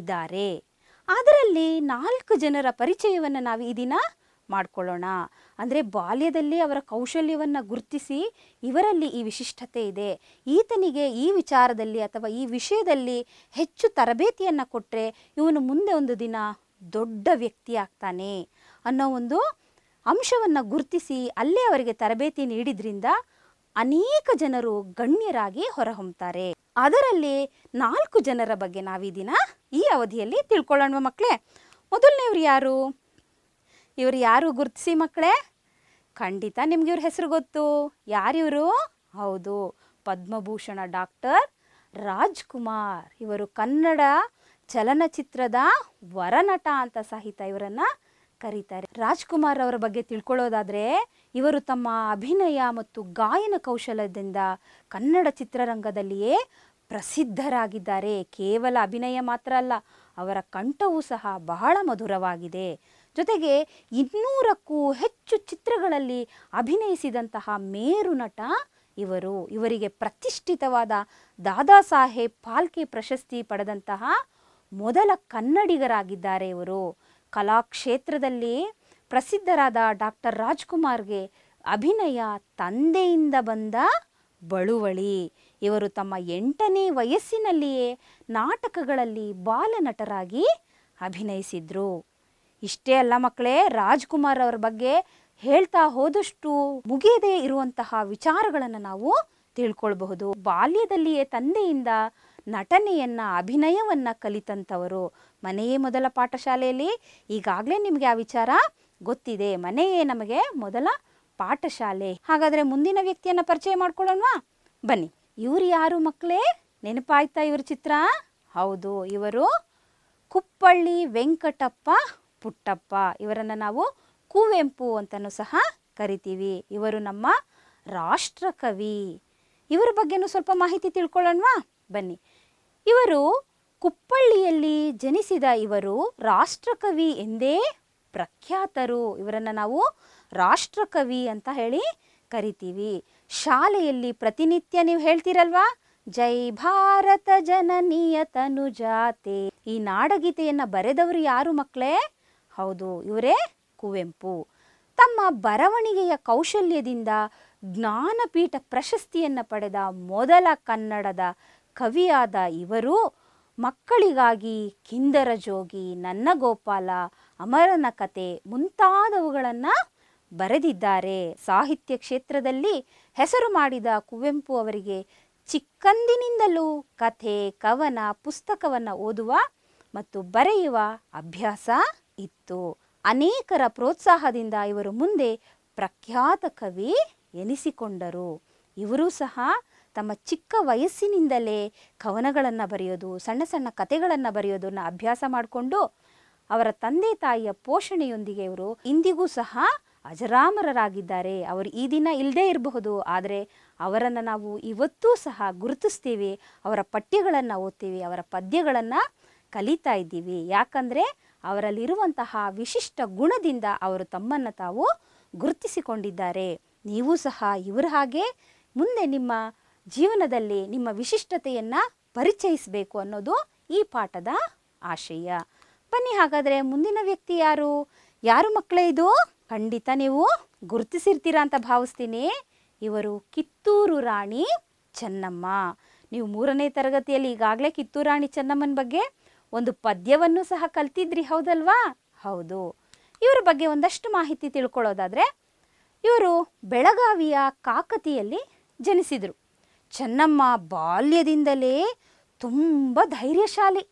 A: ಇದ್ದಾರೆ ಅದರಲ್ಲಿ ನಾಲ್ಕು ಜನರ ಪರಿಚಯವನ್ನು ನಾವು ಈ ದಿನ ಮಾಡಿಕೊಳ್ಳೋಣ ಅಂದರೆ ಬಾಲ್ಯದಲ್ಲಿ ಅವರ ಕೌಶಲ್ಯವನ್ನು ಗುರುತಿಸಿ ಇವರಲ್ಲಿ ಈ ವಿಶಿಷ್ಟತೆ ಇದೆ ಈತನಿಗೆ ಈ ವಿಚಾರದಲ್ಲಿ ಅಥವಾ ಈ ವಿಷಯದಲ್ಲಿ ಹೆಚ್ಚು ತರಬೇತಿಯನ್ನು ಕೊಟ್ಟರೆ ಇವನು ಮುಂದೆ ಒಂದು ದಿನ ದೊಡ್ಡ ವ್ಯಕ್ತಿ ಆಗ್ತಾನೆ ಅನ್ನೋ ಒಂದು ಅಂಶವನ್ನು ಗುರುತಿಸಿ ಅಲ್ಲೇ ಅವರಿಗೆ ತರಬೇತಿ ನೀಡಿದ್ರಿಂದ ಅನೇಕ ಜನರು ಗಣ್ಯರಾಗಿ ಹೊರಹೊಮ್ತಾರೆ ಅದರಲ್ಲಿ ನಾಲ್ಕು ಜನರ ಬಗ್ಗೆ ನಾವೀ ದಿನ ಈ ಅವಧಿಯಲ್ಲಿ ತಿಳ್ಕೊಳ್ಳೋಣ ಮಕ್ಕಳೇ ಮೊದಲನೇವ್ರು ಯಾರು ಇವರು ಯಾರು ಗುರ್ತಿಸಿ ಮಕ್ಕಳೇ ಖಂಡಿತ ನಿಮ್ಗೆ ಇವ್ರ ಹೆಸರು ಗೊತ್ತು ಯಾರಿವರು ಹೌದು ಪದ್ಮಭೂಷಣ ಡಾಕ್ಟರ್ ರಾಜ್ಕುಮಾರ್ ಇವರು ಕನ್ನಡ ಚಲನಚಿತ್ರದ ವರನಟ ಅಂತ ಸಹಿತ ಇವರನ್ನ ಕರೀತಾರೆ ರಾಜ್ಕುಮಾರ್ ಅವರ ಬಗ್ಗೆ ತಿಳ್ಕೊಳ್ಳೋದಾದ್ರೆ ಇವರು ತಮ್ಮ ಅಭಿನಯ ಮತ್ತು ಗಾಯನ ಕೌಶಲದಿಂದ ಕನ್ನಡ ಚಿತ್ರರಂಗದಲ್ಲಿಯೇ ಪ್ರಸಿದ್ಧರಾಗಿದ್ದಾರೆ ಕೇವಲ ಅಭಿನಯ ಮಾತ್ರ ಅಲ್ಲ ಅವರ ಕಂಠವೂ ಸಹ ಬಹಳ ಮಧುರವಾಗಿದೆ ಜೊತೆಗೆ ಇನ್ನೂರಕ್ಕೂ ಹೆಚ್ಚು ಚಿತ್ರಗಳಲ್ಲಿ ಅಭಿನಯಿಸಿದಂತಹ ಮೇರು ನಟ ಇವರು ಇವರಿಗೆ ಪ್ರತಿಷ್ಠಿತವಾದ ದಾದಾ ಸಾಹೇಬ್ ಫಾಲ್ಕೆ ಪ್ರಶಸ್ತಿ ಪಡೆದಂತಹ ಮೊದಲ ಕನ್ನಡಿಗರಾಗಿದ್ದಾರೆ ಇವರು ಕಲಾಕ್ಷೇತ್ರದಲ್ಲಿ ಪ್ರಸಿದ್ಧರಾದ ಡಾಕ್ಟರ್ ರಾಜ್ಕುಮಾರ್ಗೆ ಅಭಿನಯ ತಂದೆಯಿಂದ ಬಂದ ಬಳುವಳಿ ಇವರು ತಮ್ಮ ಎಂಟನೇ ವಯಸ್ಸಿನಲ್ಲಿಯೇ ನಾಟಕಗಳಲ್ಲಿ ಬಾಲನಟರಾಗಿ ಅಭಿನಯಿಸಿದ್ರು ಇಷ್ಟೇ ಅಲ್ಲ ಮಕ್ಕಳೇ ರಾಜ್ಕುಮಾರ್ ಅವರ ಬಗ್ಗೆ ಹೇಳ್ತಾ ಹೋದಷ್ಟು ಮುಗಿಯದೇ ಇರುವಂತಹ ವಿಚಾರಗಳನ್ನು ನಾವು ತಿಳ್ಕೊಳ್ಬಹುದು ಬಾಲ್ಯದಲ್ಲಿಯೇ ತಂದೆಯಿಂದ ನಟನೆಯನ್ನ ಅಭಿನಯವನ್ನ ಕಲಿತಂಥವರು ಮನೆಯೇ ಮೊದಲ ಪಾಠಶಾಲೆಯಲ್ಲಿ ಈಗಾಗಲೇ ನಿಮಗೆ ಆ ವಿಚಾರ ಗೊತ್ತಿದೆ ಮನೆಯೇ ನಮಗೆ ಮೊದಲ ಪಾಠಶಾಲೆ ಹಾಗಾದರೆ ಮುಂದಿನ ವ್ಯಕ್ತಿಯನ್ನು ಪರಿಚಯ ಮಾಡ್ಕೊಳ್ಳೋಣವಾ ಬನ್ನಿ ಇವರು ಯಾರು ಮಕ್ಕಳೇ ನೆನಪಾಯ್ತಾ ಇವರ ಚಿತ್ರ ಹೌದು ಇವರು ಕುಪ್ಪಳ್ಳಿ ವೆಂಕಟಪ್ಪ ಪುಟ್ಟಪ್ಪ ಇವರನ್ನು ನಾವು ಕುವೆಂಪು ಅಂತಲೂ ಸಹ ಕರಿತೀವಿ ಇವರು ನಮ್ಮ ರಾಷ್ಟ್ರಕವಿ ಇವರ ಬಗ್ಗೆನೂ ಸ್ವಲ್ಪ ಮಾಹಿತಿ ತಿಳ್ಕೊಳ್ಳೋಣವಾ ಬನ್ನಿ ಇವರು ಕುಪ್ಪಳ್ಳಿಯಲ್ಲಿ ಜನಿಸಿದ ಇವರು ರಾಷ್ಟ್ರಕವಿ ಎಂದೇ ಪ್ರಖ್ಯಾತರು ಇವರನ್ನು ನಾವು ರಾಷ್ಟ್ರಕವಿ ಅಂತ ಹೇಳಿ ಕರಿತೀವಿ ಶಾಲೆಯಲ್ಲಿ ಪ್ರತಿನಿತ್ಯ ನೀವು ಹೇಳ್ತೀರಲ್ವಾ ಜೈ ಭಾರತ ಜನನಿಯ ತನುಜಾತೆ ಈ ನಾಡಗೀತೆಯನ್ನು ಬರೆದವರು ಯಾರು ಮಕ್ಕಳೇ ಹೌದು ಇವರೇ ಕುವೆಂಪು ತಮ್ಮ ಬರವಣಿಗೆಯ ಕೌಶಲ್ಯದಿಂದ ಜ್ಞಾನಪೀಠ ಪ್ರಶಸ್ತಿಯನ್ನು ಪಡೆದ ಮೊದಲ ಕನ್ನಡದ ಕವಿಯಾದ ಇವರು ಮಕ್ಕಳಿಗಾಗಿ ಕಿಂದರ ಜೋಗಿ ನನ್ನ ಗೋಪಾಲ ಅಮರನ ಕತೆ ಮುಂತಾದವುಗಳನ್ನು ಬರೆದಿದ್ದಾರೆ ಸಾಹಿತ್ಯ ಕ್ಷೇತ್ರದಲ್ಲಿ ಹೆಸರು ಮಾಡಿದ ಕುವೆಂಪು ಅವರಿಗೆ ಚಿಕ್ಕಂದಿನಿಂದಲೂ ಕಥೆ ಕವನ ಪುಸ್ತಕವನ್ನು ಓದುವ ಮತ್ತು ಬರೆಯುವ ಅಭ್ಯಾಸ ಇತ್ತು ಅನೇಕರ ಪ್ರೋತ್ಸಾಹದಿಂದ ಇವರು ಮುಂದೆ ಪ್ರಖ್ಯಾತ ಕವಿ ಎನಿಸಿಕೊಂಡರು ಇವರೂ ಸಹ ತಮ್ಮ ಚಿಕ್ಕ ವಯಸ್ಸಿನಿಂದಲೇ ಕವನಗಳನ್ನು ಬರೆಯೋದು ಸಣ್ಣ ಸಣ್ಣ ಕಥೆಗಳನ್ನು ಬರೆಯೋದನ್ನು ಅಭ್ಯಾಸ ಮಾಡಿಕೊಂಡು ಅವರ ತಂದೆ ತಾಯಿಯ ಪೋಷಣೆಯೊಂದಿಗೆ ಇವರು ಇಂದಿಗೂ ಸಹ ಅಜರಾಮರರಾಗಿದ್ದಾರೆ ಅವರು ಈ ದಿನ ಇಲ್ಲದೇ ಇರಬಹುದು ಆದರೆ ಅವರನ್ನು ನಾವು ಇವತ್ತೂ ಸಹ ಗುರುತಿಸ್ತೀವಿ ಅವರ ಪಠ್ಯಗಳನ್ನು ಓದ್ತೀವಿ ಅವರ ಪದ್ಯಗಳನ್ನು ಕಲಿತಾ ಇದ್ದೀವಿ ಯಾಕಂದರೆ ಅವರಲ್ಲಿರುವಂತಹ ವಿಶಿಷ್ಟ ಗುಣದಿಂದ ಅವರು ತಮ್ಮನ್ನು ತಾವು ಗುರುತಿಸಿಕೊಂಡಿದ್ದಾರೆ ನೀವು ಸಹ ಇವರ ಹಾಗೆ ಮುಂದೆ ನಿಮ್ಮ ಜೀವನದಲ್ಲಿ ನಿಮ್ಮ ವಿಶಿಷ್ಟತೆಯನ್ನು ಪರಿಚಯಿಸಬೇಕು ಅನ್ನೋದು ಈ ಪಾಠದ ಆಶಯ ಬನ್ನಿ ಹಾಗಾದರೆ ಮುಂದಿನ ವ್ಯಕ್ತಿ ಯಾರು ಯಾರು ಮಕ್ಕಳೇ ಇದು ಖಂಡಿತ ನೀವು ಗುರುತಿಸಿರ್ತೀರಾ ಅಂತ ಭಾವಿಸ್ತೀನಿ ಇವರು ಕಿತ್ತೂರು ರಾಣಿ ಚೆನ್ನಮ್ಮ ನೀವು ಮೂರನೇ ತರಗತಿಯಲ್ಲಿ ಈಗಾಗಲೇ ಕಿತ್ತೂರು ರಾಣಿ ಚೆನ್ನಮ್ಮನ ಬಗ್ಗೆ ಒಂದು ಪದ್ಯವನ್ನು ಸಹ ಕಲ್ತಿದ್ರಿ ಹೌದಲ್ವಾ ಹೌದು ಇವರ ಬಗ್ಗೆ ಒಂದಷ್ಟು ಮಾಹಿತಿ ತಿಳ್ಕೊಳ್ಳೋದಾದರೆ ಇವರು ಬೆಳಗಾವಿಯ ಕಾಕತಿಯಲ್ಲಿ ಜನಿಸಿದರು ಚೆನ್ನಮ್ಮ ಬಾಲ್ಯದಿಂದಲೇ ತುಂಬ ಧೈರ್ಯಶಾಲಿ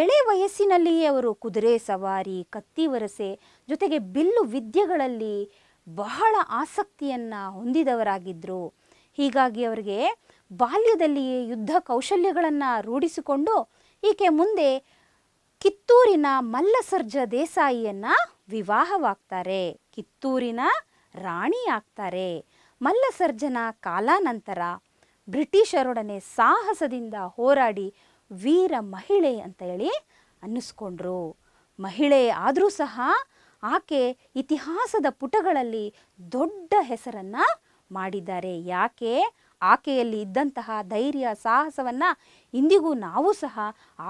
A: ಎಳೆ ವಯಸ್ಸಿನಲ್ಲಿಯೇ ಅವರು ಕುದುರೆ ಸವಾರಿ ಕತ್ತಿ ವರಸೆ ಜೊತೆಗೆ ಬಿಲ್ಲು ವಿದ್ಯೆಗಳಲ್ಲಿ ಬಹಳ ಆಸಕ್ತಿಯನ್ನು ಹೊಂದಿದವರಾಗಿದ್ದರು ಹೀಗಾಗಿ ಅವರಿಗೆ ಬಾಲ್ಯದಲ್ಲಿಯೇ ಯುದ್ಧ ಕೌಶಲ್ಯಗಳನ್ನು ರೂಢಿಸಿಕೊಂಡು ಈಕೆ ಮುಂದೆ ಕಿತ್ತೂರಿನ ಮಲ್ಲಸರ್ಜ ದೇಸಾಯಿಯನ್ನ ವಿವಾಹವಾಗ್ತಾರೆ ಕಿತ್ತೂರಿನ ರಾಣಿ ಆಗ್ತಾರೆ ಮಲ್ಲಸರ್ಜನ ಕಾಲಾನಂತರ ಬ್ರಿಟಿಷರೊಡನೆ ಸಾಹಸದಿಂದ ಹೋರಾಡಿ ವೀರ ಮಹಿಳೆ ಅಂತ ಹೇಳಿ ಅನ್ನಿಸ್ಕೊಂಡ್ರು ಮಹಿಳೆ ಆದರೂ ಸಹ ಆಕೆ ಇತಿಹಾಸದ ಪುಟಗಳಲ್ಲಿ ದೊಡ್ಡ ಹೆಸರನ್ನು ಮಾಡಿದ್ದಾರೆ ಯಾಕೆ ಆಕೆಯಲ್ಲಿ ಇದ್ದಂತಹ ಧೈರ್ಯ ಸಾಹಸವನ್ನು ಇಂದಿಗೂ ನಾವು ಸಹ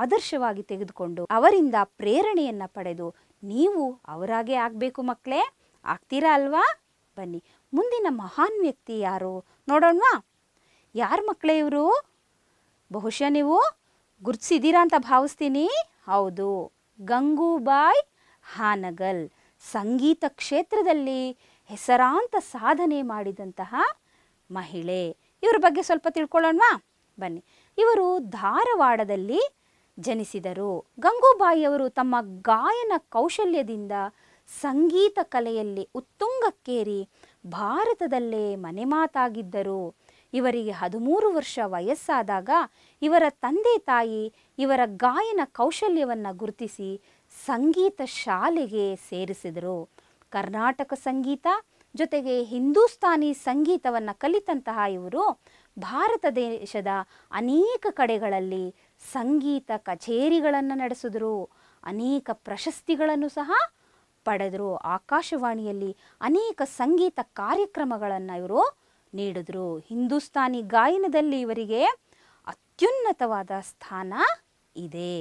A: ಆದರ್ಶವಾಗಿ ತೆಗೆದುಕೊಂಡು ಅವರಿಂದ ಪ್ರೇರಣೆಯನ್ನು ಪಡೆದು ನೀವು ಅವರಾಗೇ ಆಗಬೇಕು ಮಕ್ಕಳೇ ಆಗ್ತೀರಾ ಅಲ್ವಾ ಬನ್ನಿ ಮುಂದಿನ ಮಹಾನ್ ವ್ಯಕ್ತಿ ಯಾರು ನೋಡೋಣವಾ ಯಾರ ಮಕ್ಕಳೇ ಇವರು ಬಹುಶಃ ನೀವು ಗುರ್ತಿಸಿದ್ದೀರಾ ಅಂತ ಭಾವಿಸ್ತೀನಿ ಹೌದು ಗಂಗೂಬಾಯ್ ಹಾನಗಲ್ ಸಂಗೀತ ಕ್ಷೇತ್ರದಲ್ಲಿ ಹೆಸರಾಂತ ಸಾಧನೆ ಮಾಡಿದಂತಹ ಮಹಿಳೆ ಇವರ ಬಗ್ಗೆ ಸ್ವಲ್ಪ ತಿಳ್ಕೊಳ್ಳೋಣವಾ ಬನ್ನಿ ಇವರು ಧಾರವಾಡದಲ್ಲಿ ಜನಿಸಿದರು ಗಂಗೂಬಾಯಿಯವರು ತಮ್ಮ ಗಾಯನ ಕೌಶಲ್ಯದಿಂದ ಸಂಗೀತ ಕಲೆಯಲ್ಲಿ ಉತ್ತುಂಗಕ್ಕೇರಿ ಭಾರತದಲ್ಲೇ ಮನೆ ಮಾತಾಗಿದ್ದರು ಇವರಿಗೆ ಹದಿಮೂರು ವರ್ಷ ವಯಸ್ಸಾದಾಗ ಇವರ ತಂದೆ ತಾಯಿ ಇವರ ಗಾಯನ ಕೌಶಲ್ಯವನ್ನು ಗುರುತಿಸಿ ಸಂಗೀತ ಶಾಲೆಗೆ ಸೇರಿಸಿದರು ಕರ್ನಾಟಕ ಸಂಗೀತ ಜೊತೆಗೆ ಹಿಂದೂಸ್ತಾನಿ ಸಂಗೀತವನ್ನು ಕಲಿತಂತಹ ಇವರು ಭಾರತ ದೇಶದ ಅನೇಕ ಕಡೆಗಳಲ್ಲಿ ಸಂಗೀತ ಕಚೇರಿಗಳನ್ನು ನಡೆಸಿದ್ರು ಅನೇಕ ಪ್ರಶಸ್ತಿಗಳನ್ನು ಸಹ ಪಡೆದರು ಆಕಾಶವಾಣಿಯಲ್ಲಿ ಅನೇಕ ಸಂಗೀತ ಕಾರ್ಯಕ್ರಮಗಳನ್ನು ಇವರು ನೀಡಿದ್ರು ಹಿಂದೂಸ್ತಾನಿ ಗಾಯನದಲ್ಲಿ ಇವರಿಗೆ ಅತ್ಯುನ್ನತವಾದ ಸ್ಥಾನ ಇದೆ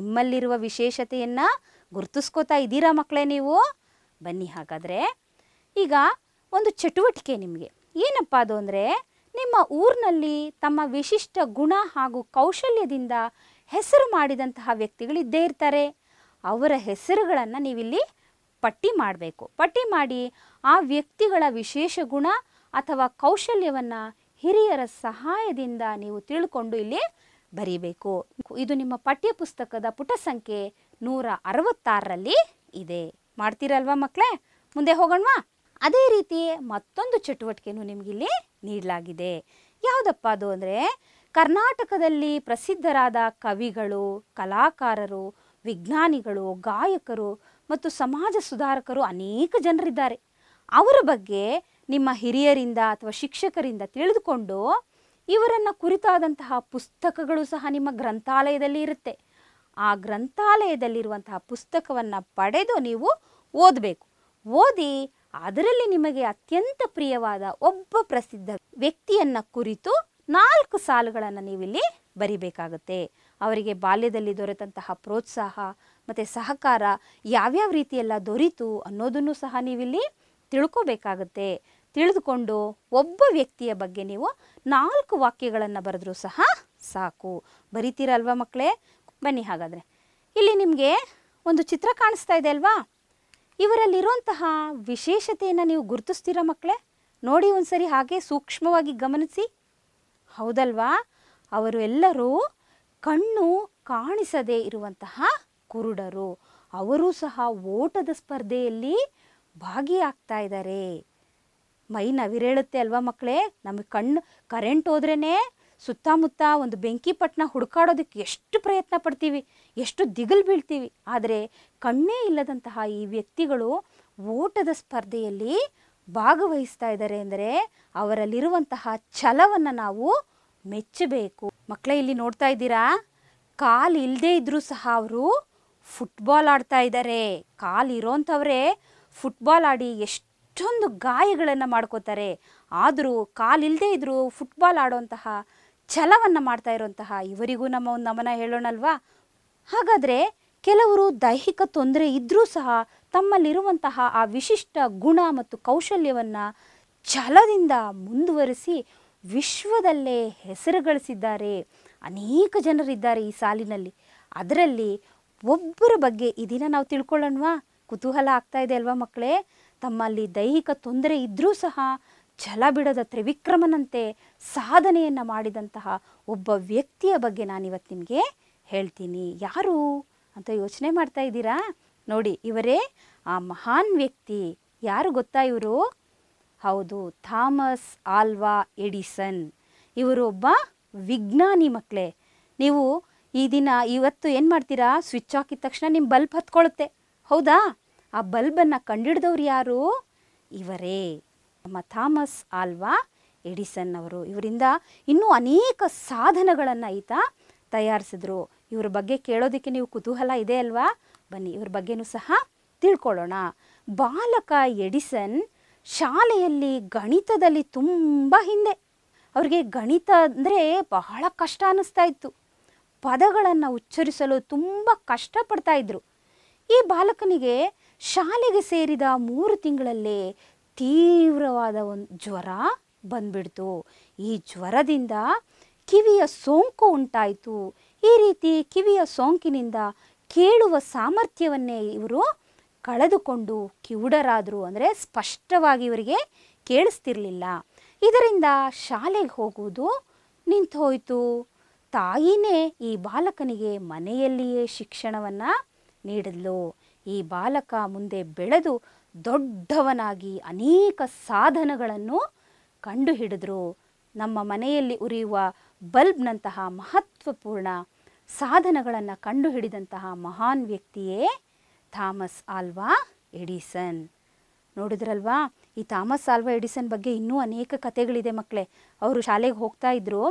A: ನಿಮ್ಮಲ್ಲಿರುವ ವಿಶೇಷತೆಯನ್ನು ಗುರುತಿಸ್ಕೋತಾ ಇದ್ದೀರಾ ಮಕ್ಕಳೇ ನೀವು ಬನ್ನಿ ಹಾಗಾದರೆ ಈಗ ಒಂದು ಚಟುವಟಿಕೆ ನಿಮಗೆ ಏನಪ್ಪ ಅದು ಅಂದರೆ ನಿಮ್ಮ ಊರಿನಲ್ಲಿ ತಮ್ಮ ವಿಶಿಷ್ಟ ಗುಣ ಹಾಗೂ ಕೌಶಲ್ಯದಿಂದ ಹೆಸರು ಮಾಡಿದಂತಹ ವ್ಯಕ್ತಿಗಳಿದ್ದೇ ಇರ್ತಾರೆ ಅವರ ಹೆಸರುಗಳನ್ನು ನೀವಿಲ್ಲಿ ಪಟ್ಟಿ ಮಾಡಬೇಕು ಪಟ್ಟಿ ಮಾಡಿ ಆ ವ್ಯಕ್ತಿಗಳ ವಿಶೇಷ ಗುಣ ಅಥವಾ ಕೌಶಲ್ಯವನ್ನು ಹಿರಿಯರ ಸಹಾಯದಿಂದ ನೀವು ತಿಳ್ಕೊಂಡು ಇಲ್ಲಿ ಬರೀಬೇಕು ಇದು ನಿಮ್ಮ ಪಠ್ಯಪುಸ್ತಕದ ಪುಟ ಸಂಖ್ಯೆ ನೂರ ಅರವತ್ತಾರರಲ್ಲಿ ಇದೆ ಮಾಡ್ತೀರಲ್ವಾ ಮಕ್ಕಳೇ ಮುಂದೆ ಹೋಗೋಣವಾ ಅದೇ ರೀತಿ ಮತ್ತೊಂದು ಚಟುವಟಿಕೆಯನ್ನು ನಿಮಗಿಲ್ಲಿ ನೀಡಲಾಗಿದೆ ಯಾವುದಪ್ಪ ಅದು ಅಂದರೆ ಕರ್ನಾಟಕದಲ್ಲಿ ಪ್ರಸಿದ್ಧರಾದ ಕವಿಗಳು ಕಲಾಕಾರರು ವಿಜ್ಞಾನಿಗಳು ಗಾಯಕರು ಮತ್ತು ಸಮಾಜ ಸುಧಾರಕರು ಅನೇಕ ಜನರಿದ್ದಾರೆ ಅವರ ಬಗ್ಗೆ ನಿಮ್ಮ ಹಿರಿಯರಿಂದ ಅಥವಾ ಶಿಕ್ಷಕರಿಂದ ತಿಳಿದುಕೊಂಡು ಇವರನ್ನು ಕುರಿತಾದಂತಹ ಪುಸ್ತಕಗಳು ಸಹ ನಿಮ್ಮ ಗ್ರಂಥಾಲಯದಲ್ಲಿ ಇರುತ್ತೆ ಆ ಗ್ರಂಥಾಲಯದಲ್ಲಿರುವಂತಹ ಪುಸ್ತಕವನ್ನು ಪಡೆದು ನೀವು ಓದಬೇಕು ಓದಿ ಅದರಲ್ಲಿ ನಿಮಗೆ ಅತ್ಯಂತ ಪ್ರಿಯವಾದ ಒಬ್ಬ ಪ್ರಸಿದ್ಧ ವ್ಯಕ್ತಿಯನ್ನ ಕುರಿತು ನಾಲ್ಕು ಸಾಲುಗಳನ್ನು ನೀವಿಲ್ಲಿ ಬರಿಬೇಕಾಗುತ್ತೆ ಅವರಿಗೆ ಬಾಲ್ಯದಲ್ಲಿ ದೊರೆತಂತಹ ಪ್ರೋತ್ಸಾಹ ಮತ್ತು ಸಹಕಾರ ಯಾವ್ಯಾವ ರೀತಿಯೆಲ್ಲ ದೊರೀತು ಅನ್ನೋದನ್ನು ಸಹ ನೀವಿಲ್ಲಿ ತಿಳ್ಕೋಬೇಕಾಗುತ್ತೆ ತಿಳಿದುಕೊಂಡು ಒಬ್ಬ ವ್ಯಕ್ತಿಯ ಬಗ್ಗೆ ನೀವು ನಾಲ್ಕು ವಾಕ್ಯಗಳನ್ನು ಬರೆದ್ರೂ ಸಹ ಸಾಕು ಬರಿತೀರಲ್ವಾ ಮಕ್ಕಳೇ ಬನ್ನಿ ಹಾಗಾದರೆ ಇಲ್ಲಿ ನಿಮಗೆ ಒಂದು ಚಿತ್ರ ಕಾಣಿಸ್ತಾ ಇದೆ ಅಲ್ವಾ ಇವರಲ್ಲಿರುವಂತಹ ವಿಶೇಷತೆಯನ್ನು ನೀವು ಗುರುತಿಸ್ತೀರಾ ಮಕ್ಕಳೇ ನೋಡಿ ಒಂದ್ಸರಿ ಹಾಗೆ ಸೂಕ್ಷ್ಮವಾಗಿ ಗಮನಿಸಿ ಹೌದಲ್ವಾ ಅವರು ಎಲ್ಲರೂ ಕಣ್ಣು ಕಾಣಿಸದೇ ಇರುವಂತಹ ಕುರುಡರು ಅವರೂ ಸಹ ಓಟದ ಸ್ಪರ್ಧೆಯಲ್ಲಿ ಭಾಗಿಯಾಗ್ತಾ ಇದ್ದಾರೆ ಮೈ ನವಿರೇಳುತ್ತೆ ಅಲ್ವಾ ಮಕ್ಕಳೇ ನಮಗೆ ಕಣ್ಣು ಕರೆಂಟ್ ಹೋದ್ರೇ ಸುತ್ತಮುತ್ತ ಒಂದು ಬೆಂಕಿ ಪಟ್ಟಣ ಹುಡುಕಾಡೋದಕ್ಕೆ ಎಷ್ಟು ಪ್ರಯತ್ನ ಪಡ್ತೀವಿ ಎಷ್ಟು ದಿಗಲು ಬೀಳ್ತೀವಿ ಆದರೆ ಕಣ್ಣೇ ಇಲ್ಲದಂತಹ ಈ ವ್ಯಕ್ತಿಗಳು ಓಟದ ಸ್ಪರ್ಧೆಯಲ್ಲಿ ಭಾಗವಹಿಸ್ತಾ ಇದ್ದಾರೆ ಅಂದರೆ ಅವರಲ್ಲಿರುವಂತಹ ಛಲವನ್ನು ನಾವು ಮೆಚ್ಚಬೇಕು ಮಕ್ಕಳೇ ಇಲ್ಲಿ ನೋಡ್ತಾ ಇದ್ದೀರಾ ಕಾಲು ಇಲ್ಲದೇ ಇದ್ದರೂ ಸಹ ಅವರು ಫುಟ್ಬಾಲ್ ಆಡ್ತಾ ಇದ್ದಾರೆ ಕಾಲು ಇರೋಂಥವರೇ ಫುಟ್ಬಾಲ್ ಆಡಿ ಎಷ್ಟೊಂದು ಗಾಯಗಳನ್ನು ಮಾಡ್ಕೋತಾರೆ ಆದರೂ ಇಲ್ಲದೇ ಇದ್ದರೂ ಫುಟ್ಬಾಲ್ ಆಡೋಂತಹ ಛಲವನ್ನು ಮಾಡ್ತಾ ಇರುವಂತಹ ಇವರಿಗೂ ನಮ್ಮ ಒಂದು ನಮನ ಹೇಳೋಣಲ್ವಾ ಹಾಗಾದರೆ ಕೆಲವರು ದೈಹಿಕ ತೊಂದರೆ ಇದ್ದರೂ ಸಹ ತಮ್ಮಲ್ಲಿರುವಂತಹ ಆ ವಿಶಿಷ್ಟ ಗುಣ ಮತ್ತು ಕೌಶಲ್ಯವನ್ನು ಛಲದಿಂದ ಮುಂದುವರಿಸಿ ವಿಶ್ವದಲ್ಲೇ ಹೆಸರು ಗಳಿಸಿದ್ದಾರೆ ಅನೇಕ ಜನರಿದ್ದಾರೆ ಈ ಸಾಲಿನಲ್ಲಿ ಅದರಲ್ಲಿ ಒಬ್ಬರ ಬಗ್ಗೆ ಇದನ್ನ ನಾವು ತಿಳ್ಕೊಳ್ಳೋಣವಾ ಕುತೂಹಲ ಆಗ್ತಾ ಇದೆ ಅಲ್ವಾ ಮಕ್ಕಳೇ ತಮ್ಮಲ್ಲಿ ದೈಹಿಕ ತೊಂದರೆ ಇದ್ದರೂ ಸಹ ಛಲ ಬಿಡದ ತ್ರಿವಿಕ್ರಮನಂತೆ ಸಾಧನೆಯನ್ನು ಮಾಡಿದಂತಹ ಒಬ್ಬ ವ್ಯಕ್ತಿಯ ಬಗ್ಗೆ ನಾನಿವತ್ತು ನಿಮಗೆ ಹೇಳ್ತೀನಿ ಯಾರು ಅಂತ ಯೋಚನೆ ಮಾಡ್ತಾ ಇದ್ದೀರಾ ನೋಡಿ ಇವರೇ ಆ ಮಹಾನ್ ವ್ಯಕ್ತಿ ಯಾರು ಗೊತ್ತಾ ಇವರು ಹೌದು ಥಾಮಸ್ ಆಲ್ವಾ ಎಡಿಸನ್ ಇವರು ಒಬ್ಬ ವಿಜ್ಞಾನಿ ಮಕ್ಕಳೇ ನೀವು ಈ ದಿನ ಇವತ್ತು ಏನು ಮಾಡ್ತೀರಾ ಸ್ವಿಚ್ ಹಾಕಿದ ತಕ್ಷಣ ನಿಮ್ಮ ಬಲ್ಬ್ ಹತ್ಕೊಳ್ಳುತ್ತೆ ಹೌದಾ ಆ ಬಲ್ಬನ್ನು ಕಂಡಿಡ್ದವ್ರು ಯಾರು ಇವರೇ ಥಾಮಸ್ ಆಲ್ವಾ ಎಡಿಸನ್ ಅವರು ಇವರಿಂದ ಇನ್ನೂ ಅನೇಕ ಸಾಧನಗಳನ್ನು ಈತ ತಯಾರಿಸಿದ್ರು ಇವ್ರ ಬಗ್ಗೆ ಕೇಳೋದಕ್ಕೆ ನೀವು ಕುತೂಹಲ ಇದೆ ಅಲ್ವಾ ಬನ್ನಿ ಇವ್ರ ಬಗ್ಗೆನೂ ಸಹ ತಿಳ್ಕೊಳ್ಳೋಣ ಬಾಲಕ ಎಡಿಸನ್ ಶಾಲೆಯಲ್ಲಿ ಗಣಿತದಲ್ಲಿ ತುಂಬ ಹಿಂದೆ ಅವರಿಗೆ ಗಣಿತ ಅಂದರೆ ಬಹಳ ಕಷ್ಟ ಅನ್ನಿಸ್ತಾ ಇತ್ತು ಪದಗಳನ್ನು ಉಚ್ಚರಿಸಲು ತುಂಬ ಕಷ್ಟಪಡ್ತಾ ಇದ್ರು ಈ ಬಾಲಕನಿಗೆ ಶಾಲೆಗೆ ಸೇರಿದ ಮೂರು ತಿಂಗಳಲ್ಲೇ ತೀವ್ರವಾದ ಒಂದು ಜ್ವರ ಬಂದ್ಬಿಡ್ತು ಈ ಜ್ವರದಿಂದ ಕಿವಿಯ ಸೋಂಕು ಉಂಟಾಯಿತು ಈ ರೀತಿ ಕಿವಿಯ ಸೋಂಕಿನಿಂದ ಕೇಳುವ ಸಾಮರ್ಥ್ಯವನ್ನೇ ಇವರು ಕಳೆದುಕೊಂಡು ಕಿವುಡರಾದರು ಅಂದರೆ ಸ್ಪಷ್ಟವಾಗಿ ಇವರಿಗೆ ಕೇಳಿಸ್ತಿರ್ಲಿಲ್ಲ ಇದರಿಂದ ಶಾಲೆಗೆ ಹೋಗುವುದು ಹೋಯಿತು ತಾಯಿನೇ ಈ ಬಾಲಕನಿಗೆ ಮನೆಯಲ್ಲಿಯೇ ಶಿಕ್ಷಣವನ್ನು ನೀಡಿದ್ಲು ಈ ಬಾಲಕ ಮುಂದೆ ಬೆಳೆದು ದೊಡ್ಡವನಾಗಿ ಅನೇಕ ಸಾಧನಗಳನ್ನು ಕಂಡುಹಿಡಿದ್ರು ನಮ್ಮ ಮನೆಯಲ್ಲಿ ಉರಿಯುವ ಬಲ್ಬ್ನಂತಹ ಮಹತ್ವಪೂರ್ಣ ಸಾಧನಗಳನ್ನು ಕಂಡುಹಿಡಿದಂತಹ ಮಹಾನ್ ವ್ಯಕ್ತಿಯೇ ಥಾಮಸ್ ಆಲ್ವಾ ಎಡಿಸನ್ ನೋಡಿದ್ರಲ್ವಾ ಈ ಥಾಮಸ್ ಆಲ್ವಾ ಎಡಿಸನ್ ಬಗ್ಗೆ ಇನ್ನೂ ಅನೇಕ ಕಥೆಗಳಿದೆ ಮಕ್ಕಳೇ ಅವರು ಶಾಲೆಗೆ ಹೋಗ್ತಾ ಇದ್ರು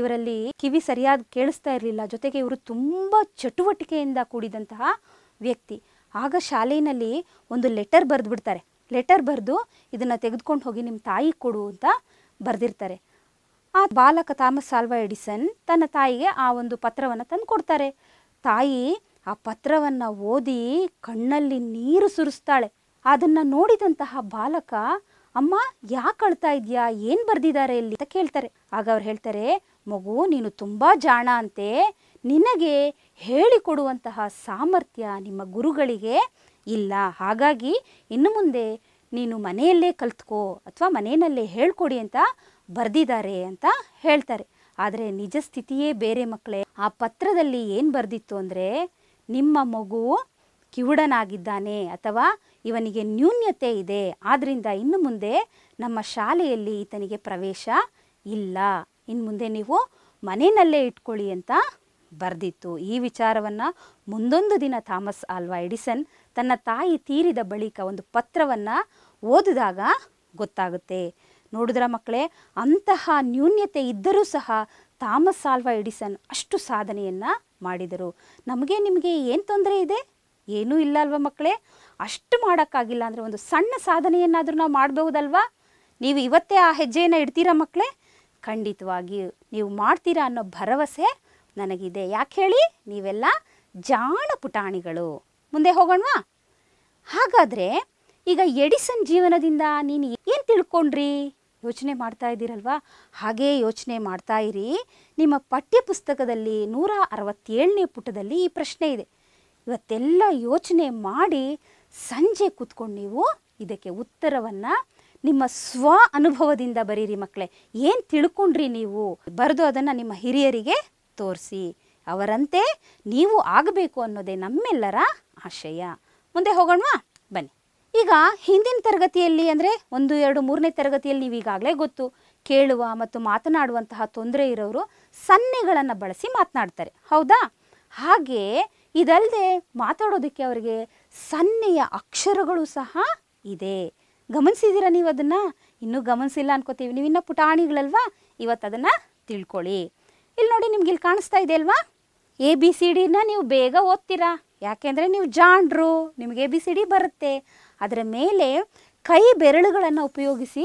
A: ಇವರಲ್ಲಿ ಕಿವಿ ಸರಿಯಾಗಿ ಕೇಳಿಸ್ತಾ ಇರಲಿಲ್ಲ ಜೊತೆಗೆ ಇವರು ತುಂಬ ಚಟುವಟಿಕೆಯಿಂದ ಕೂಡಿದಂತಹ ವ್ಯಕ್ತಿ ಆಗ ಶಾಲೆಯಲ್ಲಿ ಒಂದು ಲೆಟರ್ ಬರೆದು ಬಿಡ್ತಾರೆ ಲೆಟರ್ ಬರೆದು ಇದನ್ನು ತೆಗೆದುಕೊಂಡು ಹೋಗಿ ನಿಮ್ಮ ತಾಯಿ ಕೊಡು ಅಂತ ಬರೆದಿರ್ತಾರೆ ಆ ಬಾಲಕ ಥಾಮಸ್ ಆಲ್ವಾ ಎಡಿಸನ್ ತನ್ನ ತಾಯಿಗೆ ಆ ಒಂದು ಪತ್ರವನ್ನು ತಂದು ಕೊಡ್ತಾರೆ ತಾಯಿ ಆ ಪತ್ರವನ್ನು ಓದಿ ಕಣ್ಣಲ್ಲಿ ನೀರು ಸುರಿಸ್ತಾಳೆ ಅದನ್ನು ನೋಡಿದಂತಹ ಬಾಲಕ ಅಮ್ಮ ಯಾಕೆ ಅಳ್ತಾ ಇದೆಯಾ ಏನು ಬರೆದಿದ್ದಾರೆ ಇಲ್ಲಿ ಅಂತ ಕೇಳ್ತಾರೆ ಆಗ ಅವ್ರು ಹೇಳ್ತಾರೆ ಮಗು ನೀನು ತುಂಬ ಜಾಣ ಅಂತೆ ನಿನಗೆ ಹೇಳಿಕೊಡುವಂತಹ ಸಾಮರ್ಥ್ಯ ನಿಮ್ಮ ಗುರುಗಳಿಗೆ ಇಲ್ಲ ಹಾಗಾಗಿ ಇನ್ನು ಮುಂದೆ ನೀನು ಮನೆಯಲ್ಲೇ ಕಲ್ತ್ಕೋ ಅಥವಾ ಮನೆಯಲ್ಲೇ ಹೇಳ್ಕೊಡಿ ಅಂತ ಬರೆದಿದ್ದಾರೆ ಅಂತ ಹೇಳ್ತಾರೆ ಆದರೆ ನಿಜ ಸ್ಥಿತಿಯೇ ಬೇರೆ ಮಕ್ಕಳೇ ಆ ಪತ್ರದಲ್ಲಿ ಏನು ಬರೆದಿತ್ತು ಅಂದರೆ ನಿಮ್ಮ ಮಗು ಕಿವುಡನಾಗಿದ್ದಾನೆ ಅಥವಾ ಇವನಿಗೆ ನ್ಯೂನ್ಯತೆ ಇದೆ ಆದ್ದರಿಂದ ಇನ್ನು ಮುಂದೆ ನಮ್ಮ ಶಾಲೆಯಲ್ಲಿ ಈತನಿಗೆ ಪ್ರವೇಶ ಇಲ್ಲ ಇನ್ನು ಮುಂದೆ ನೀವು ಮನೆಯಲ್ಲೇ ಇಟ್ಕೊಳ್ಳಿ ಅಂತ ಬರೆದಿತ್ತು ಈ ವಿಚಾರವನ್ನು ಮುಂದೊಂದು ದಿನ ಥಾಮಸ್ ಆಲ್ವಾ ಎಡಿಸನ್ ತನ್ನ ತಾಯಿ ತೀರಿದ ಬಳಿಕ ಒಂದು ಪತ್ರವನ್ನು ಓದಿದಾಗ ಗೊತ್ತಾಗುತ್ತೆ ನೋಡಿದ್ರ ಮಕ್ಕಳೇ ಅಂತಹ ನ್ಯೂನ್ಯತೆ ಇದ್ದರೂ ಸಹ ಥಾಮಸ್ ಆಲ್ವಾ ಎಡಿಸನ್ ಅಷ್ಟು ಸಾಧನೆಯನ್ನು ಮಾಡಿದರು ನಮಗೆ ನಿಮಗೆ ಏನು ತೊಂದರೆ ಇದೆ ಏನೂ ಇಲ್ಲ ಅಲ್ವಾ ಮಕ್ಕಳೇ ಅಷ್ಟು ಮಾಡೋಕ್ಕಾಗಿಲ್ಲ ಅಂದರೆ ಒಂದು ಸಣ್ಣ ಸಾಧನೆಯನ್ನಾದರೂ ನಾವು ಮಾಡಬಹುದಲ್ವಾ ನೀವು ಇವತ್ತೇ ಆ ಹೆಜ್ಜೆಯನ್ನು ಇಡ್ತೀರಾ ಮಕ್ಕಳೇ ಖಂಡಿತವಾಗಿ ನೀವು ಮಾಡ್ತೀರಾ ಅನ್ನೋ ಭರವಸೆ ನನಗಿದೆ ಯಾಕೆ ಹೇಳಿ ನೀವೆಲ್ಲ ಜಾಣ ಪುಟಾಣಿಗಳು ಮುಂದೆ ಹೋಗೋಣವಾ ಹಾಗಾದರೆ ಈಗ ಎಡಿಸನ್ ಜೀವನದಿಂದ ನೀನು ಏನು ತಿಳ್ಕೊಂಡ್ರಿ ಯೋಚನೆ ಮಾಡ್ತಾ ಇದ್ದೀರಲ್ವಾ ಹಾಗೇ ಯೋಚನೆ ಮಾಡ್ತಾ ಇರಿ ನಿಮ್ಮ ಪಠ್ಯಪುಸ್ತಕದಲ್ಲಿ ನೂರ ಅರವತ್ತೇಳನೇ ಪುಟದಲ್ಲಿ ಈ ಪ್ರಶ್ನೆ ಇದೆ ಇವತ್ತೆಲ್ಲ ಯೋಚನೆ ಮಾಡಿ ಸಂಜೆ ಕೂತ್ಕೊಂಡು ನೀವು ಇದಕ್ಕೆ ಉತ್ತರವನ್ನು ನಿಮ್ಮ ಸ್ವ ಅನುಭವದಿಂದ ಬರೀರಿ ಮಕ್ಕಳೇ ಏನು ತಿಳ್ಕೊಂಡ್ರಿ ನೀವು ಬರೆದು ಅದನ್ನು ನಿಮ್ಮ ಹಿರಿಯರಿಗೆ ತೋರಿಸಿ ಅವರಂತೆ ನೀವು ಆಗಬೇಕು ಅನ್ನೋದೇ ನಮ್ಮೆಲ್ಲರ ಆಶಯ ಮುಂದೆ ಹೋಗೋಣವಾ ಬನ್ನಿ ಈಗ ಹಿಂದಿನ ತರಗತಿಯಲ್ಲಿ ಅಂದರೆ ಒಂದು ಎರಡು ಮೂರನೇ ತರಗತಿಯಲ್ಲಿ ನೀವೀಗಾಗಲೇ ಗೊತ್ತು ಕೇಳುವ ಮತ್ತು ಮಾತನಾಡುವಂತಹ ತೊಂದರೆ ಇರೋರು ಸನ್ನೆಗಳನ್ನು ಬಳಸಿ ಮಾತನಾಡ್ತಾರೆ ಹೌದಾ ಹಾಗೆ ಇದಲ್ಲದೆ ಮಾತಾಡೋದಕ್ಕೆ ಅವರಿಗೆ ಸನ್ನೆಯ ಅಕ್ಷರಗಳು ಸಹ ಇದೆ ಗಮನಿಸಿದ್ದೀರಾ ನೀವು ಅದನ್ನು ಇನ್ನೂ ಗಮನಿಸಿಲ್ಲ ಅನ್ಕೋತೀವಿ ನೀವು ಇನ್ನೂ ಪುಟಾಣಿಗಳಲ್ವಾ ಇವತ್ತು ತಿಳ್ಕೊಳ್ಳಿ ಇಲ್ಲಿ ನೋಡಿ ನಿಮ್ಗೆ ಇಲ್ಲಿ ಕಾಣಿಸ್ತಾ ಇದೆ ಅಲ್ವಾ ಎ ಬಿ ಸಿ ಡಿನ ನೀವು ಬೇಗ ಓದ್ತೀರಾ ಯಾಕೆಂದರೆ ನೀವು ಜಾಂಡ್ರು ನಿಮಗೆ ಎ ಬಿ ಸಿ ಡಿ ಬರುತ್ತೆ ಅದರ ಮೇಲೆ ಕೈ ಬೆರಳುಗಳನ್ನು ಉಪಯೋಗಿಸಿ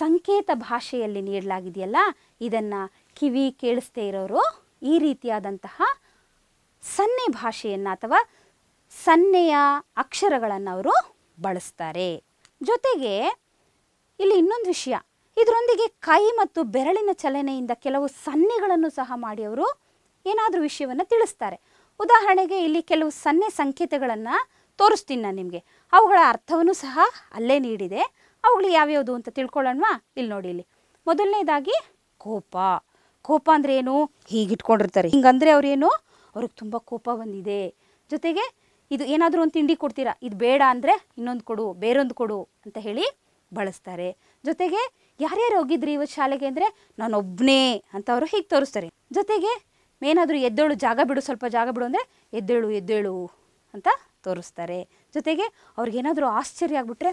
A: ಸಂಕೇತ ಭಾಷೆಯಲ್ಲಿ ನೀಡಲಾಗಿದೆಯಲ್ಲ ಇದನ್ನು ಕಿವಿ ಕೇಳಿಸ್ತೇ ಇರೋರು ಈ ರೀತಿಯಾದಂತಹ ಸನ್ನೆ ಭಾಷೆಯನ್ನು ಅಥವಾ ಸನ್ನೆಯ ಅಕ್ಷರಗಳನ್ನು ಅವರು ಬಳಸ್ತಾರೆ ಜೊತೆಗೆ ಇಲ್ಲಿ ಇನ್ನೊಂದು ವಿಷಯ ಇದರೊಂದಿಗೆ ಕೈ ಮತ್ತು ಬೆರಳಿನ ಚಲನೆಯಿಂದ ಕೆಲವು ಸನ್ನೆಗಳನ್ನು ಸಹ ಮಾಡಿ ಅವರು ಏನಾದರೂ ವಿಷಯವನ್ನು ತಿಳಿಸ್ತಾರೆ ಉದಾಹರಣೆಗೆ ಇಲ್ಲಿ ಕೆಲವು ಸನ್ನೆ ಸಂಕೇತಗಳನ್ನು ತೋರಿಸ್ತೀನಿ ನಾನು ನಿಮಗೆ ಅವುಗಳ ಅರ್ಥವನ್ನು ಸಹ ಅಲ್ಲೇ ನೀಡಿದೆ ಅವುಗಳು ಯಾವ್ಯಾವುದು ಅಂತ ತಿಳ್ಕೊಳ್ಳೋಣವಾ ಇಲ್ಲಿ ನೋಡಿ ಇಲ್ಲಿ ಮೊದಲನೇದಾಗಿ ಕೋಪ ಕೋಪ ಅಂದರೆ ಏನು ಹೀಗಿಟ್ಕೊಂಡಿರ್ತಾರೆ ಹಿಂಗಂದರೆ ಅವ್ರೇನು ಅವ್ರಿಗೆ ತುಂಬ ಕೋಪ ಬಂದಿದೆ ಜೊತೆಗೆ ಇದು ಏನಾದರೂ ಒಂದು ತಿಂಡಿ ಕೊಡ್ತೀರಾ ಇದು ಬೇಡ ಅಂದರೆ ಇನ್ನೊಂದು ಕೊಡು ಬೇರೊಂದು ಕೊಡು ಅಂತ ಹೇಳಿ ಬಳಸ್ತಾರೆ ಜೊತೆಗೆ ಯಾರ್ಯಾರು ಹೋಗಿದ್ರಿ ಇವತ್ತು ಶಾಲೆಗೆ ಅಂದರೆ ನಾನೊಬ್ಬನೇ ಅಂತ ಅವರು ಹೀಗೆ ತೋರಿಸ್ತಾರೆ ಜೊತೆಗೆ ಏನಾದರೂ ಎದ್ದೇಳು ಜಾಗ ಬಿಡು ಸ್ವಲ್ಪ ಜಾಗ ಬಿಡು ಅಂದರೆ ಎದ್ದೇಳು ಎದ್ದೇಳು ಅಂತ ತೋರಿಸ್ತಾರೆ ಜೊತೆಗೆ ಅವ್ರಿಗೇನಾದರೂ ಆಶ್ಚರ್ಯ ಆಗಿಬಿಟ್ರೆ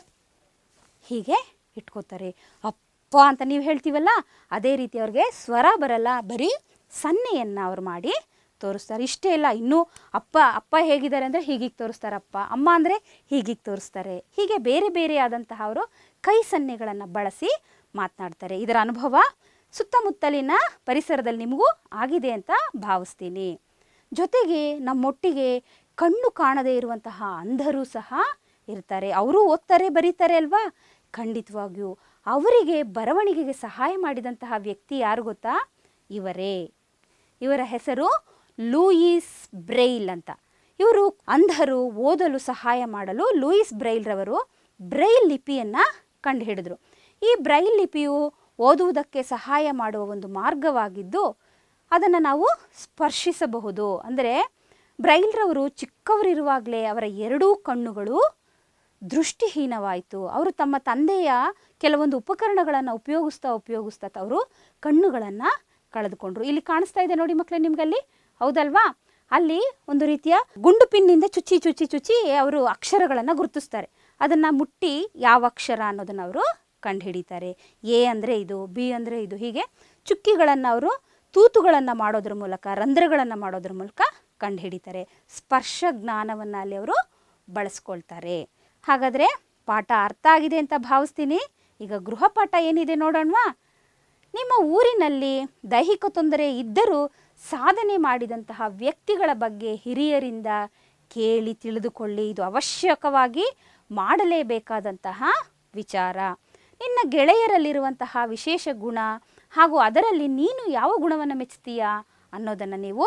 A: ಹೀಗೆ ಇಟ್ಕೋತಾರೆ ಅಪ್ಪ ಅಂತ ನೀವು ಹೇಳ್ತೀವಲ್ಲ ಅದೇ ರೀತಿ ಅವ್ರಿಗೆ ಸ್ವರ ಬರಲ್ಲ ಬರೀ ಸನ್ನೆಯನ್ನು ಅವ್ರು ಮಾಡಿ ತೋರಿಸ್ತಾರೆ ಇಷ್ಟೇ ಇಲ್ಲ ಇನ್ನೂ ಅಪ್ಪ ಅಪ್ಪ ಹೇಗಿದ್ದಾರೆ ಅಂದರೆ ಹೀಗೀಗೆ ತೋರಿಸ್ತಾರೆ ಅಪ್ಪ ಅಮ್ಮ ಅಂದರೆ ಹೀಗೀಗೆ ತೋರಿಸ್ತಾರೆ ಹೀಗೆ ಬೇರೆ ಬೇರೆ ಆದಂತಹ ಅವರು ಕೈ ಸನ್ನೆಗಳನ್ನು ಬಳಸಿ ಮಾತನಾಡ್ತಾರೆ ಇದರ ಅನುಭವ ಸುತ್ತಮುತ್ತಲಿನ ಪರಿಸರದಲ್ಲಿ ನಿಮಗೂ ಆಗಿದೆ ಅಂತ ಭಾವಿಸ್ತೀನಿ ಜೊತೆಗೆ ನಮ್ಮೊಟ್ಟಿಗೆ ಕಣ್ಣು ಕಾಣದೇ ಇರುವಂತಹ ಅಂಧರು ಸಹ ಇರ್ತಾರೆ ಅವರು ಓದ್ತಾರೆ ಬರೀತಾರೆ ಅಲ್ವಾ ಖಂಡಿತವಾಗಿಯೂ ಅವರಿಗೆ ಬರವಣಿಗೆಗೆ ಸಹಾಯ ಮಾಡಿದಂತಹ ವ್ಯಕ್ತಿ ಯಾರು ಗೊತ್ತಾ ಇವರೇ ಇವರ ಹೆಸರು ಲೂಯಿಸ್ ಬ್ರೈಲ್ ಅಂತ ಇವರು ಅಂಧರು ಓದಲು ಸಹಾಯ ಮಾಡಲು ಲೂಯಿಸ್ ಬ್ರೈಲ್ರವರು ಬ್ರೈಲ್ ಲಿಪಿಯನ್ನು ಕಂಡುಹಿಡಿದ್ರು ಈ ಬ್ರೈಲ್ ಲಿಪಿಯು ಓದುವುದಕ್ಕೆ ಸಹಾಯ ಮಾಡುವ ಒಂದು ಮಾರ್ಗವಾಗಿದ್ದು ಅದನ್ನು ನಾವು ಸ್ಪರ್ಶಿಸಬಹುದು ಅಂದರೆ ಬ್ರೈಲ್ರವರು ಚಿಕ್ಕವರಿರುವಾಗಲೇ ಅವರ ಎರಡೂ ಕಣ್ಣುಗಳು ದೃಷ್ಟಿಹೀನವಾಯಿತು ಅವರು ತಮ್ಮ ತಂದೆಯ ಕೆಲವೊಂದು ಉಪಕರಣಗಳನ್ನು ಉಪಯೋಗಿಸ್ತಾ ಉಪಯೋಗಿಸ್ತಾ ಅವರು ಕಣ್ಣುಗಳನ್ನು ಕಳೆದುಕೊಂಡ್ರು ಇಲ್ಲಿ ಕಾಣಿಸ್ತಾ ಇದೆ ನೋಡಿ ಮಕ್ಕಳೇ ನಿಮಗಲ್ಲಿ ಹೌದಲ್ವಾ ಅಲ್ಲಿ ಒಂದು ರೀತಿಯ ಗುಂಡು ಪಿನ್ನಿಂದ ಚುಚ್ಚಿ ಚುಚ್ಚಿ ಚುಚ್ಚಿ ಅವರು ಅಕ್ಷರಗಳನ್ನು ಗುರುತಿಸ್ತಾರೆ ಅದನ್ನು ಮುಟ್ಟಿ ಯಾವ ಅಕ್ಷರ ಅನ್ನೋದನ್ನು ಅವರು ಕಂಡುಹಿಡಿತಾರೆ ಎ ಅಂದರೆ ಇದು ಬಿ ಅಂದರೆ ಇದು ಹೀಗೆ ಚುಕ್ಕಿಗಳನ್ನು ಅವರು ತೂತುಗಳನ್ನು ಮಾಡೋದ್ರ ಮೂಲಕ ರಂಧ್ರಗಳನ್ನು ಮಾಡೋದ್ರ ಮೂಲಕ ಕಂಡುಹಿಡಿತಾರೆ ಸ್ಪರ್ಶ ಜ್ಞಾನವನ್ನು ಅಲ್ಲಿ ಅವರು ಬಳಸ್ಕೊಳ್ತಾರೆ ಹಾಗಾದರೆ ಪಾಠ ಅರ್ಥ ಆಗಿದೆ ಅಂತ ಭಾವಿಸ್ತೀನಿ ಈಗ ಗೃಹಪಾಠ ಏನಿದೆ ನೋಡೋಣವಾ ನಿಮ್ಮ ಊರಿನಲ್ಲಿ ದೈಹಿಕ ತೊಂದರೆ ಇದ್ದರೂ ಸಾಧನೆ ಮಾಡಿದಂತಹ ವ್ಯಕ್ತಿಗಳ ಬಗ್ಗೆ ಹಿರಿಯರಿಂದ ಕೇಳಿ ತಿಳಿದುಕೊಳ್ಳಿ ಇದು ಅವಶ್ಯಕವಾಗಿ ಮಾಡಲೇಬೇಕಾದಂತಹ ವಿಚಾರ ನಿನ್ನ ಗೆಳೆಯರಲ್ಲಿರುವಂತಹ ವಿಶೇಷ ಗುಣ ಹಾಗೂ ಅದರಲ್ಲಿ ನೀನು ಯಾವ ಗುಣವನ್ನು ಮೆಚ್ಚುತ್ತೀಯಾ ಅನ್ನೋದನ್ನು ನೀವು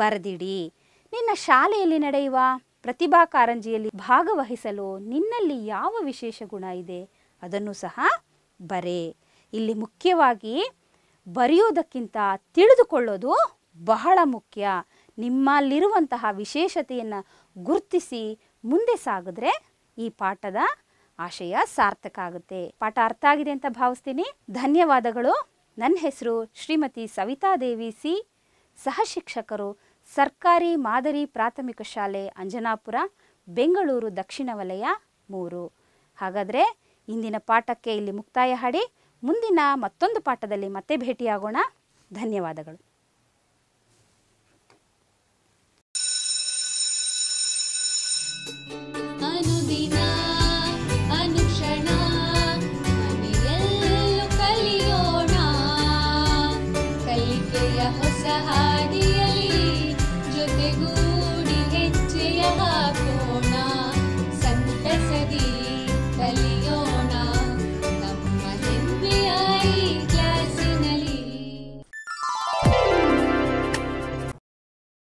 A: ಬರೆದಿಡಿ ನಿನ್ನ ಶಾಲೆಯಲ್ಲಿ ನಡೆಯುವ ಪ್ರತಿಭಾ ಕಾರಂಜಿಯಲ್ಲಿ ಭಾಗವಹಿಸಲು ನಿನ್ನಲ್ಲಿ ಯಾವ ವಿಶೇಷ ಗುಣ ಇದೆ ಅದನ್ನು ಸಹ ಬರೆ ಇಲ್ಲಿ ಮುಖ್ಯವಾಗಿ ಬರೆಯೋದಕ್ಕಿಂತ ತಿಳಿದುಕೊಳ್ಳೋದು ಬಹಳ ಮುಖ್ಯ ನಿಮ್ಮಲ್ಲಿರುವಂತಹ ವಿಶೇಷತೆಯನ್ನು ಗುರುತಿಸಿ ಮುಂದೆ ಸಾಗಿದ್ರೆ ಈ ಪಾಠದ ಆಶಯ ಸಾರ್ಥಕ ಆಗುತ್ತೆ ಪಾಠ ಅರ್ಥ ಆಗಿದೆ ಅಂತ ಭಾವಿಸ್ತೀನಿ ಧನ್ಯವಾದಗಳು ನನ್ನ ಹೆಸರು ಶ್ರೀಮತಿ ಸವಿತಾ ದೇವಿ ಸಿ ಶಿಕ್ಷಕರು ಸರ್ಕಾರಿ ಮಾದರಿ ಪ್ರಾಥಮಿಕ ಶಾಲೆ ಅಂಜನಾಪುರ ಬೆಂಗಳೂರು ದಕ್ಷಿಣ ವಲಯ ಮೂರು ಹಾಗಾದರೆ ಇಂದಿನ ಪಾಠಕ್ಕೆ ಇಲ್ಲಿ ಮುಕ್ತಾಯ ಹಾಡಿ ಮುಂದಿನ ಮತ್ತೊಂದು ಪಾಠದಲ್ಲಿ ಮತ್ತೆ ಭೇಟಿಯಾಗೋಣ ಧನ್ಯವಾದಗಳು thank you